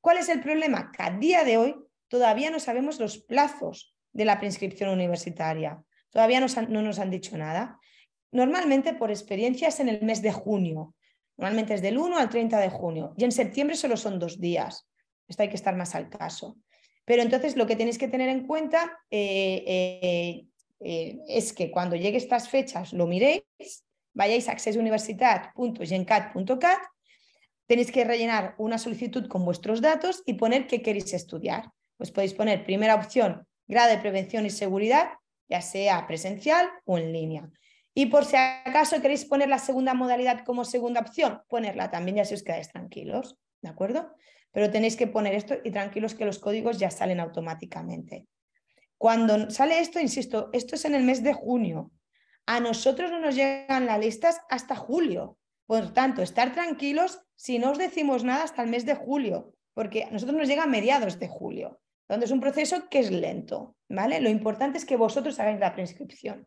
¿Cuál es el problema? Que a día de hoy todavía no sabemos los plazos de la preinscripción universitaria. Todavía no nos han dicho nada. Normalmente por experiencias en el mes de junio. Normalmente es del 1 al 30 de junio. Y en septiembre solo son dos días. Esto hay que estar más al caso. Pero entonces lo que tenéis que tener en cuenta, eh, eh, eh, es que cuando llegue estas fechas lo miréis, vayáis a accesuniversitat.gencat.cat, tenéis que rellenar una solicitud con vuestros datos y poner qué queréis estudiar. Pues podéis poner primera opción, grado de prevención y seguridad, ya sea presencial o en línea. Y por si acaso queréis poner la segunda modalidad como segunda opción, ponerla también ya si os quedáis tranquilos, ¿de acuerdo? Pero tenéis que poner esto y tranquilos que los códigos ya salen automáticamente. Cuando sale esto, insisto, esto es en el mes de junio. A nosotros no nos llegan las listas hasta julio. Por tanto, estar tranquilos si no os decimos nada hasta el mes de julio, porque a nosotros nos llega a mediados de julio, donde es un proceso que es lento, ¿vale? Lo importante es que vosotros hagáis la prescripción.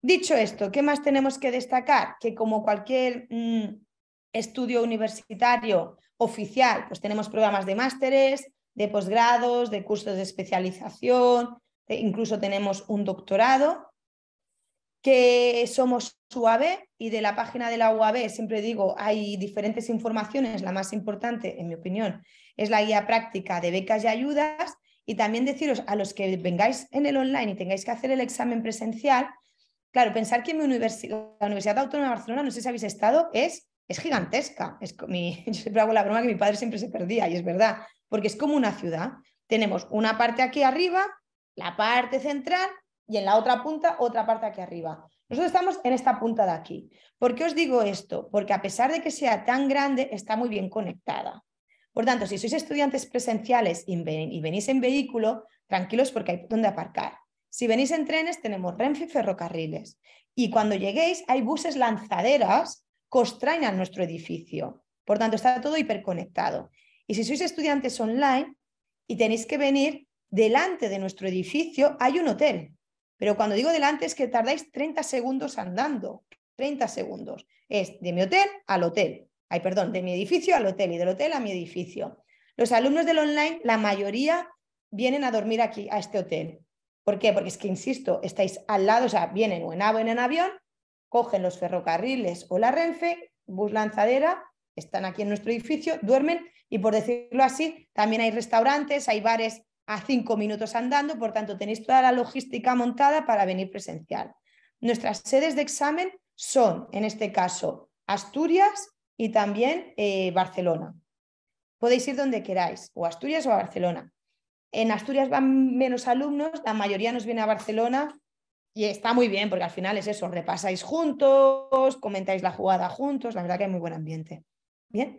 Dicho esto, ¿qué más tenemos que destacar? Que como cualquier mm, estudio universitario oficial, pues tenemos programas de másteres, de posgrados, de cursos de especialización, incluso tenemos un doctorado, que somos UAB y de la página de la UAB, siempre digo, hay diferentes informaciones, la más importante, en mi opinión, es la guía práctica de becas y ayudas, y también deciros a los que vengáis en el online y tengáis que hacer el examen presencial, claro, pensar que mi universidad, la Universidad Autónoma de Barcelona, no sé si habéis estado, es, es gigantesca. Es yo siempre hago la broma que mi padre siempre se perdía, y es verdad porque es como una ciudad. Tenemos una parte aquí arriba, la parte central y en la otra punta otra parte aquí arriba. Nosotros estamos en esta punta de aquí. ¿Por qué os digo esto? Porque a pesar de que sea tan grande, está muy bien conectada. Por tanto, si sois estudiantes presenciales y venís en vehículo, tranquilos porque hay donde aparcar. Si venís en trenes, tenemos Renfe y ferrocarriles. Y cuando lleguéis, hay buses lanzaderas que os traen a nuestro edificio. Por tanto, está todo hiperconectado. Y si sois estudiantes online y tenéis que venir, delante de nuestro edificio hay un hotel. Pero cuando digo delante es que tardáis 30 segundos andando. 30 segundos. Es de mi hotel al hotel. Ay, perdón, de mi edificio al hotel y del hotel a mi edificio. Los alumnos del online, la mayoría vienen a dormir aquí, a este hotel. ¿Por qué? Porque es que, insisto, estáis al lado, o sea, vienen o en, en avión, cogen los ferrocarriles o la Renfe, bus lanzadera, están aquí en nuestro edificio, duermen y por decirlo así, también hay restaurantes, hay bares a cinco minutos andando, por tanto tenéis toda la logística montada para venir presencial. Nuestras sedes de examen son, en este caso, Asturias y también eh, Barcelona. Podéis ir donde queráis, o Asturias o a Barcelona. En Asturias van menos alumnos, la mayoría nos viene a Barcelona y está muy bien porque al final es eso, repasáis juntos, comentáis la jugada juntos, la verdad que hay muy buen ambiente. Bien.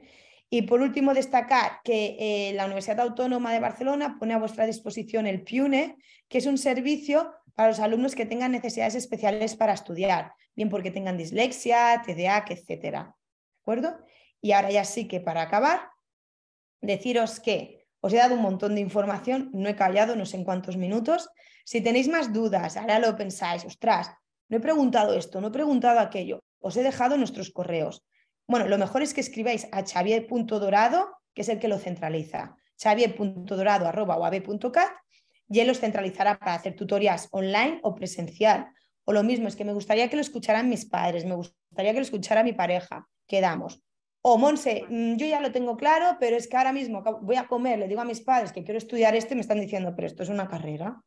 Y por último, destacar que eh, la Universidad Autónoma de Barcelona pone a vuestra disposición el PUNE que es un servicio para los alumnos que tengan necesidades especiales para estudiar, bien porque tengan dislexia, TDA, etcétera. ¿De acuerdo? Y ahora ya sí que para acabar, deciros que os he dado un montón de información, no he callado no sé en cuántos minutos. Si tenéis más dudas, ahora lo pensáis, ostras, no he preguntado esto, no he preguntado aquello, os he dejado nuestros correos bueno, lo mejor es que escribáis a xavier.dorado, que es el que lo centraliza, xavier.dorado.oab.cat, y él los centralizará para hacer tutorías online o presencial. O lo mismo, es que me gustaría que lo escucharan mis padres, me gustaría que lo escuchara mi pareja, quedamos. O Monse, mm, yo ya lo tengo claro, pero es que ahora mismo voy a comer, le digo a mis padres que quiero estudiar esto y me están diciendo, pero esto es una carrera.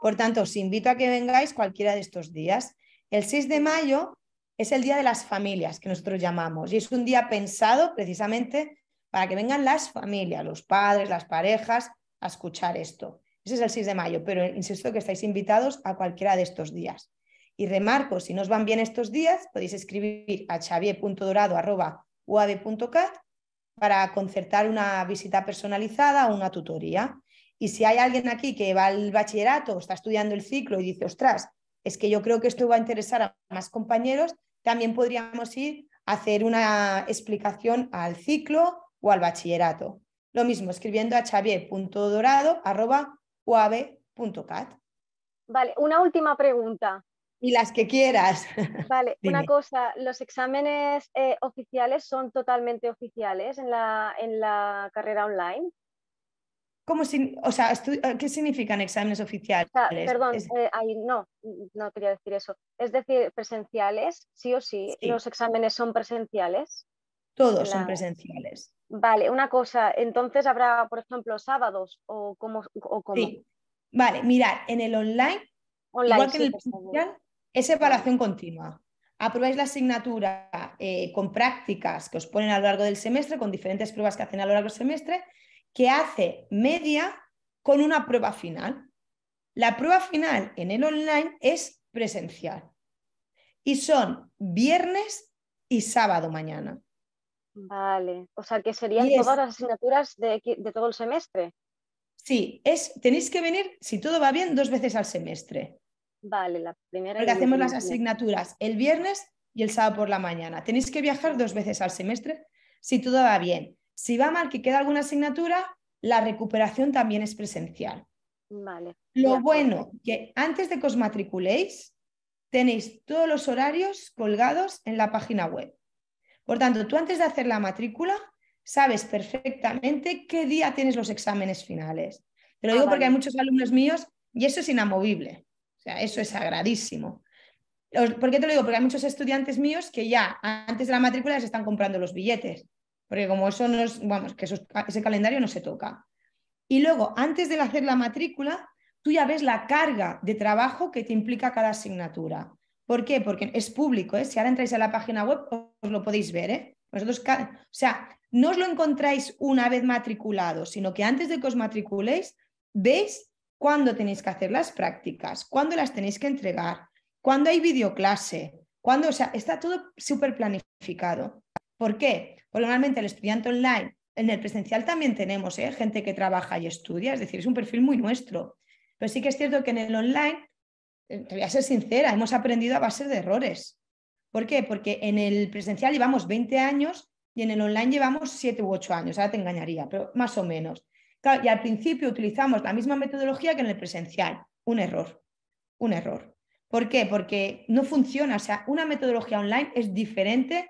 Por tanto, os invito a que vengáis cualquiera de estos días. El 6 de mayo es el Día de las Familias que nosotros llamamos y es un día pensado precisamente para que vengan las familias, los padres, las parejas a escuchar esto. Ese es el 6 de mayo, pero insisto que estáis invitados a cualquiera de estos días. Y remarco, si no os van bien estos días, podéis escribir a xavier.dorado.uab.cat para concertar una visita personalizada o una tutoría. Y si hay alguien aquí que va al bachillerato, o está estudiando el ciclo y dice, ostras, es que yo creo que esto va a interesar a más compañeros, también podríamos ir a hacer una explicación al ciclo o al bachillerato. Lo mismo escribiendo a xavier.dorado.uab.cat. Vale, una última pregunta. Y las que quieras. Vale, una cosa, los exámenes eh, oficiales son totalmente oficiales en la, en la carrera online. Eh, ¿qué significan exámenes oficiales? perdón, eh, no, no quería decir eso. Es decir, presenciales, sí o sí, los exámenes son presenciales. Todos son presenciales. Vale, una cosa, entonces habrá, por ejemplo, sábados o cómo. Vale, mirad, en el online, igual que en el presencial, es evaluación continua. Aprobáis la asignatura eh, con prácticas que os ponen a lo largo del semestre, con diferentes pruebas que hacen a lo largo del semestre, que hace media con una prueba final. La prueba final en el online es presencial y son viernes y sábado mañana. Vale, o sea que serían todas las asignaturas de, todo el semestre. Sí, es, tenéis que venir, si todo va bien, dos veces al semestre. Vale, la primera. Porque hacemos las asignaturas el viernes y el sábado por la mañana. Tenéis que viajar dos veces al semestre si todo va bien. Si va mal que queda alguna asignatura, la recuperación también es presencial. Vale. Lo bueno, que antes de que os matriculéis, tenéis todos los horarios colgados en la página web. Por tanto, tú antes de hacer la matrícula, sabes perfectamente qué día tienes los exámenes finales. Te lo ah, digo porque hay muchos alumnos míos y eso es inamovible. O sea, eso es sagradísimo. ¿Por qué te lo digo? Porque hay muchos estudiantes míos que ya antes de la matrícula se están comprando los billetes porque como eso no es, vamos, que ese calendario no se toca. Y luego, antes de hacer la matrícula, tú ya ves la carga de trabajo que te implica cada asignatura. ¿Por qué? Porque es público, ¿eh? si ahora entráis a la página web os lo podéis ver. ¿eh? Nosotros, o sea, no os lo encontráis una vez matriculado, sino que antes de que os matriculéis, veis cuándo tenéis que hacer las prácticas, cuándo las tenéis que entregar, cuándo hay videoclase, cuándo, o sea, está todo súper planificado. ¿Por qué? Porque normalmente el estudiante online, en el presencial también tenemos ¿eh? gente que trabaja y estudia, es decir, es un perfil muy nuestro. Pero sí que es cierto que en el online, eh, te voy a ser sincera, hemos aprendido a base de errores. ¿Por qué? Porque en el presencial llevamos 20 años y en el online llevamos 7 u 8 años, ahora te engañaría, pero más o menos. y al principio utilizamos la misma metodología que en el presencial. Un error, un error. ¿Por qué? Porque no funciona. O sea, una metodología online es diferente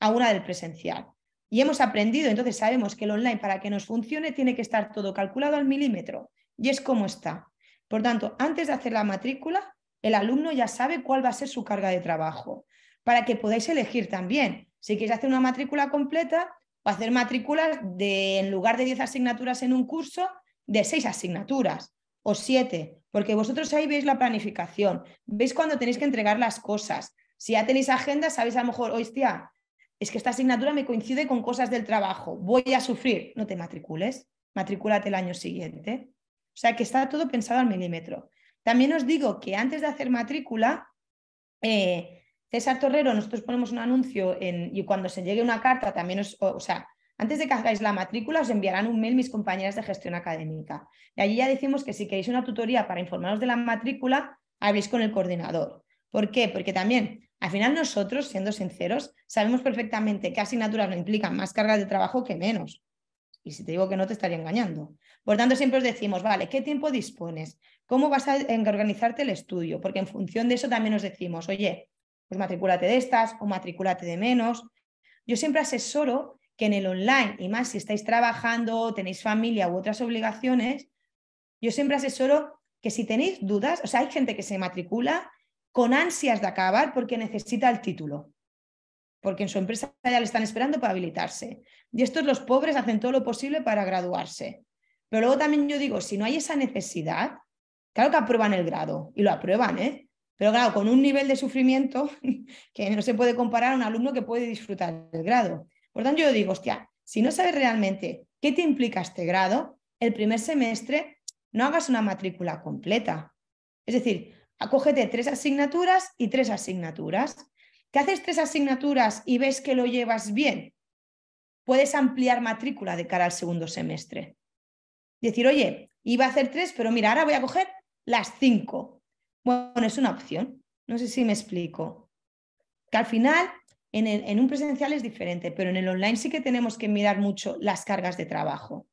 a una del presencial. Y hemos aprendido, entonces sabemos que el online para que nos funcione tiene que estar todo calculado al milímetro y es como está. Por tanto, antes de hacer la matrícula, el alumno ya sabe cuál va a ser su carga de trabajo para que podáis elegir también si queréis hacer una matrícula completa o hacer matrículas de, en lugar de 10 asignaturas en un curso, de 6 asignaturas o 7, porque vosotros ahí veis la planificación, veis cuando tenéis que entregar las cosas. Si ya tenéis agenda, sabéis a lo mejor, hostia, es que esta asignatura me coincide con cosas del trabajo, voy a sufrir, no te matricules, matricúlate el año siguiente. O sea que está todo pensado al milímetro. También os digo que antes de hacer matrícula, eh, César Torrero, nosotros ponemos un anuncio y cuando se llegue una carta, también os, o, sea, antes de que hagáis la matrícula, os enviarán un mail mis compañeras de gestión académica. Y allí ya decimos que si queréis una tutoría para informaros de la matrícula, habéis con el coordinador. ¿Por qué? Porque también al final nosotros, siendo sinceros, sabemos perfectamente que asignaturas no implican más cargas de trabajo que menos. Y si te digo que no, te estaría engañando. Por tanto, siempre os decimos, vale, ¿qué tiempo dispones? ¿Cómo vas a organizarte el estudio? Porque en función de eso también os decimos, oye, pues matricúlate de estas o matricúlate de menos. Yo siempre asesoro que en el online, y más si estáis trabajando, tenéis familia u otras obligaciones, yo siempre asesoro que si tenéis dudas, o sea, hay gente que se matricula con ansias de acabar porque necesita el título, porque en su empresa ya le están esperando para habilitarse. Y estos los pobres hacen todo lo posible para graduarse. Pero luego también yo digo, si no hay esa necesidad, claro que aprueban el grado y lo aprueban, ¿eh? Pero claro, con un nivel de sufrimiento que no se puede comparar a un alumno que puede disfrutar del grado. Por tanto, yo digo, hostia, si no sabes realmente qué te implica este grado, el primer semestre no hagas una matrícula completa. Es decir, acógete tres asignaturas y tres asignaturas. que haces tres asignaturas y ves que lo llevas bien? Puedes ampliar matrícula de cara al segundo semestre. Decir, oye, iba a hacer tres, pero mira, ahora voy a coger las cinco. Bueno, es una opción. No sé si me explico. Que al final, en un presencial es diferente, pero en el online sí que tenemos que mirar mucho las cargas de trabajo.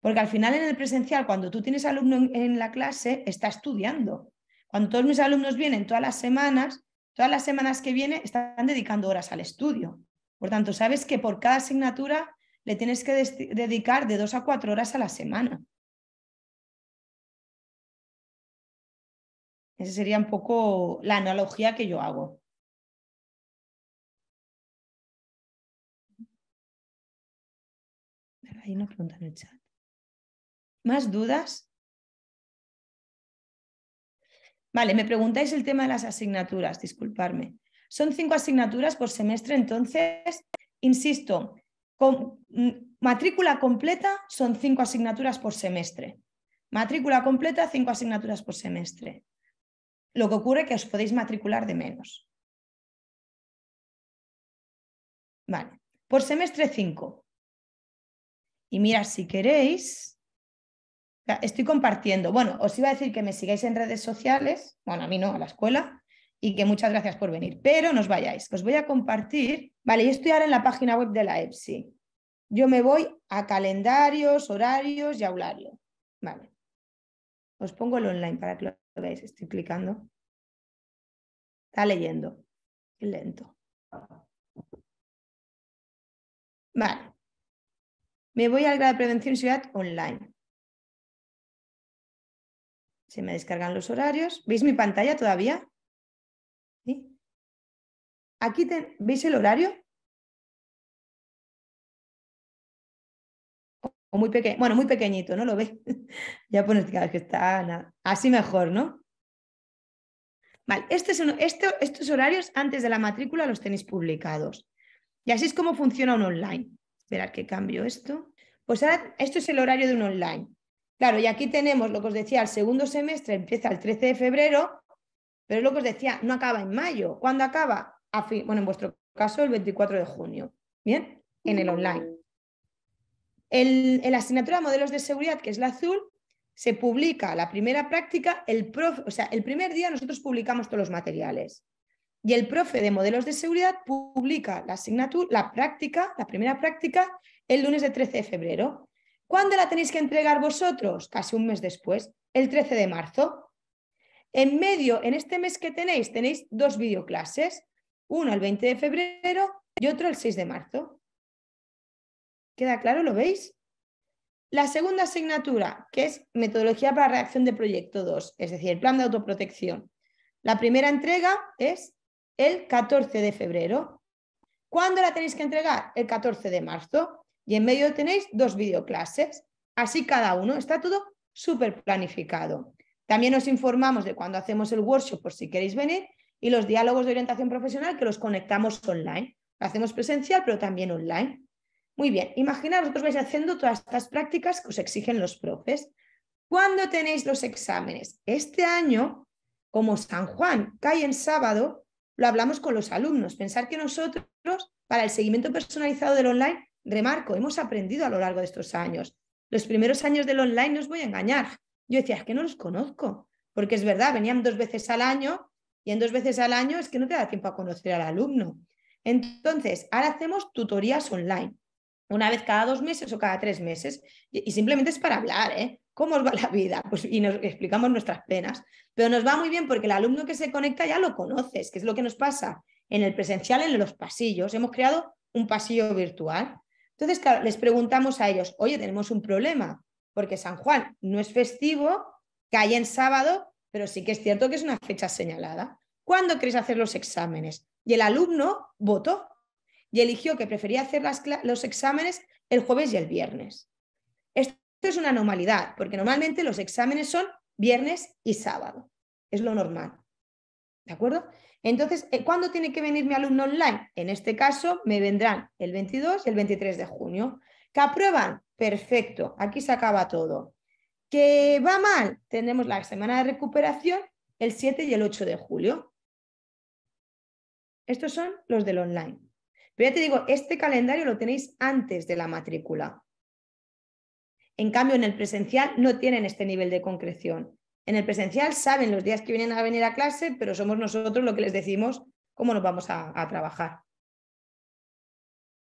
Porque al final en el presencial, cuando tú tienes alumno en, la clase, está estudiando. Cuando todos mis alumnos vienen todas las semanas, todas las semanas que vienen están dedicando horas al estudio. Por tanto, sabes que por cada asignatura le tienes que dedicar de dos a cuatro horas a la semana. Esa sería un poco la analogía que yo hago. Ahí pregunta preguntan el chat. ¿Más dudas? Vale, me preguntáis el tema de las asignaturas, disculparme. Son cinco asignaturas por semestre, entonces, insisto, con mm, matrícula completa son cinco asignaturas por semestre. Matrícula completa, cinco asignaturas por semestre. Lo que ocurre es que os podéis matricular de menos. Vale, por semestre cinco. Y mira, si queréis, estoy compartiendo. Bueno, os iba a decir que me sigáis en redes sociales, bueno, a mí no, a la escuela, y que muchas gracias por venir, pero no os vayáis, os voy a compartir. Vale, yo estoy ahora en la página web de la EPSI. Yo me voy a calendarios, horarios y aulario. Vale. Os pongo el online para que lo veáis. Estoy clicando. Está leyendo. Qué lento. Vale. Me voy al grado de prevención ciudad online. Se me descargan los horarios. ¿Veis mi pantalla todavía? Aquí veis el horario. muy bueno, muy pequeñito, ¿no? Lo ve? ya pones que está Así mejor, ¿no? Vale, este estos horarios antes de la matrícula los tenéis publicados. Y así es como funciona un online. Esperad que cambio esto. Pues ahora, esto es el horario de un online. Claro, y aquí tenemos lo que os decía, el segundo semestre empieza el 13 de febrero, pero es lo que os decía, no acaba en mayo. ¿Cuándo acaba? bueno, en vuestro caso, el 24 de junio, ¿bien? En el online. El, en la asignatura de modelos de seguridad, que es la azul, se publica la primera práctica, el o sea, el primer día nosotros publicamos todos los materiales. Y el profe de modelos de seguridad publica la asignatura, la práctica, la primera práctica, el lunes de 13 de febrero. ¿Cuándo la tenéis que entregar vosotros? Casi un mes después, el 13 de marzo. En medio, en este mes que tenéis, tenéis dos videoclases, uno el 20 de febrero y otro el 6 de marzo. ¿Queda claro? ¿Lo veis? La segunda asignatura, que es metodología para reacción de proyecto 2, es decir, el plan de autoprotección. La primera entrega es el 14 de febrero. ¿Cuándo la tenéis que entregar? El 14 de marzo y en medio tenéis dos videoclases. Así cada uno, está todo súper planificado. También os informamos de cuando hacemos el workshop por si queréis venir y los diálogos de orientación profesional que los conectamos online. Lo hacemos presencial, pero también online. Muy bien, imaginaos, vosotros vais haciendo todas estas prácticas que os exigen los profes. ¿Cuándo tenéis los exámenes? Este año, como San Juan cae en sábado, lo hablamos con los alumnos. Pensar que nosotros, para el seguimiento personalizado del online, remarco, hemos aprendido a lo largo de estos años. Los primeros años del online, no os voy a engañar. Yo decía, es que no los conozco, porque es verdad, venían dos veces al año y en dos veces al año es que no te da tiempo a conocer al alumno. Entonces, ahora hacemos tutorías online, una vez cada dos meses o cada tres meses, y simplemente es para hablar, ¿eh? ¿Cómo os va la vida? Pues, y nos explicamos nuestras penas. Pero nos va muy bien porque el alumno que se conecta ya lo conoces, que es lo que nos pasa en el presencial, en los pasillos. Hemos creado un pasillo virtual entonces, claro, les preguntamos a ellos, oye, tenemos un problema, porque San Juan no es festivo, cae en sábado, pero sí que es cierto que es una fecha señalada. ¿Cuándo queréis hacer los exámenes? Y el alumno votó y eligió que prefería hacer los exámenes el jueves y el viernes. Esto es una normalidad, porque normalmente los exámenes son viernes y sábado. Es lo normal. ¿De acuerdo? Entonces, eh, ¿cuándo tiene que venir mi alumno online? En este caso, me vendrán el 22 y el 23 de junio. ¿Que aprueban? Perfecto, aquí se acaba todo. ¿Que va mal? Tenemos la semana de recuperación el 7 y el 8 de julio. Estos son los del online. Pero ya te digo, este calendario lo tenéis antes de la matrícula. En cambio, en el presencial no tienen este nivel de concreción. En el presencial saben los días que vienen a venir a clase, pero somos nosotros los que les decimos cómo nos vamos a, trabajar.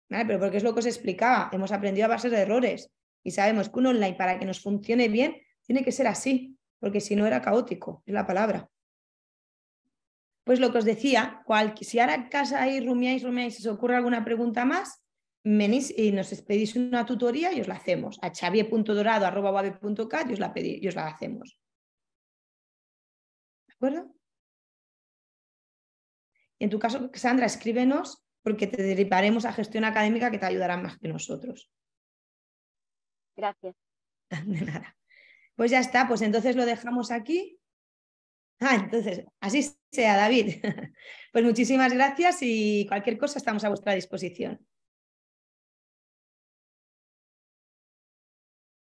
Pero porque es lo que os explicaba, hemos aprendido a base de errores y sabemos que un online para que nos funcione bien tiene que ser así, porque si no era caótico, es la palabra. Pues lo que os decía, si ahora en casa ahí rumiáis, rumiáis, si os ocurre alguna pregunta más, venís y nos pedís una tutoría y os la hacemos a xavier.dorado.web.cat y, y os la hacemos acuerdo? En tu caso, Sandra, escríbenos porque te derivaremos a gestión académica que te ayudará más que nosotros. Gracias. De nada. Pues ya está, pues entonces lo dejamos aquí. Ah, entonces, así sea, David. Pues muchísimas gracias y cualquier cosa estamos a vuestra disposición.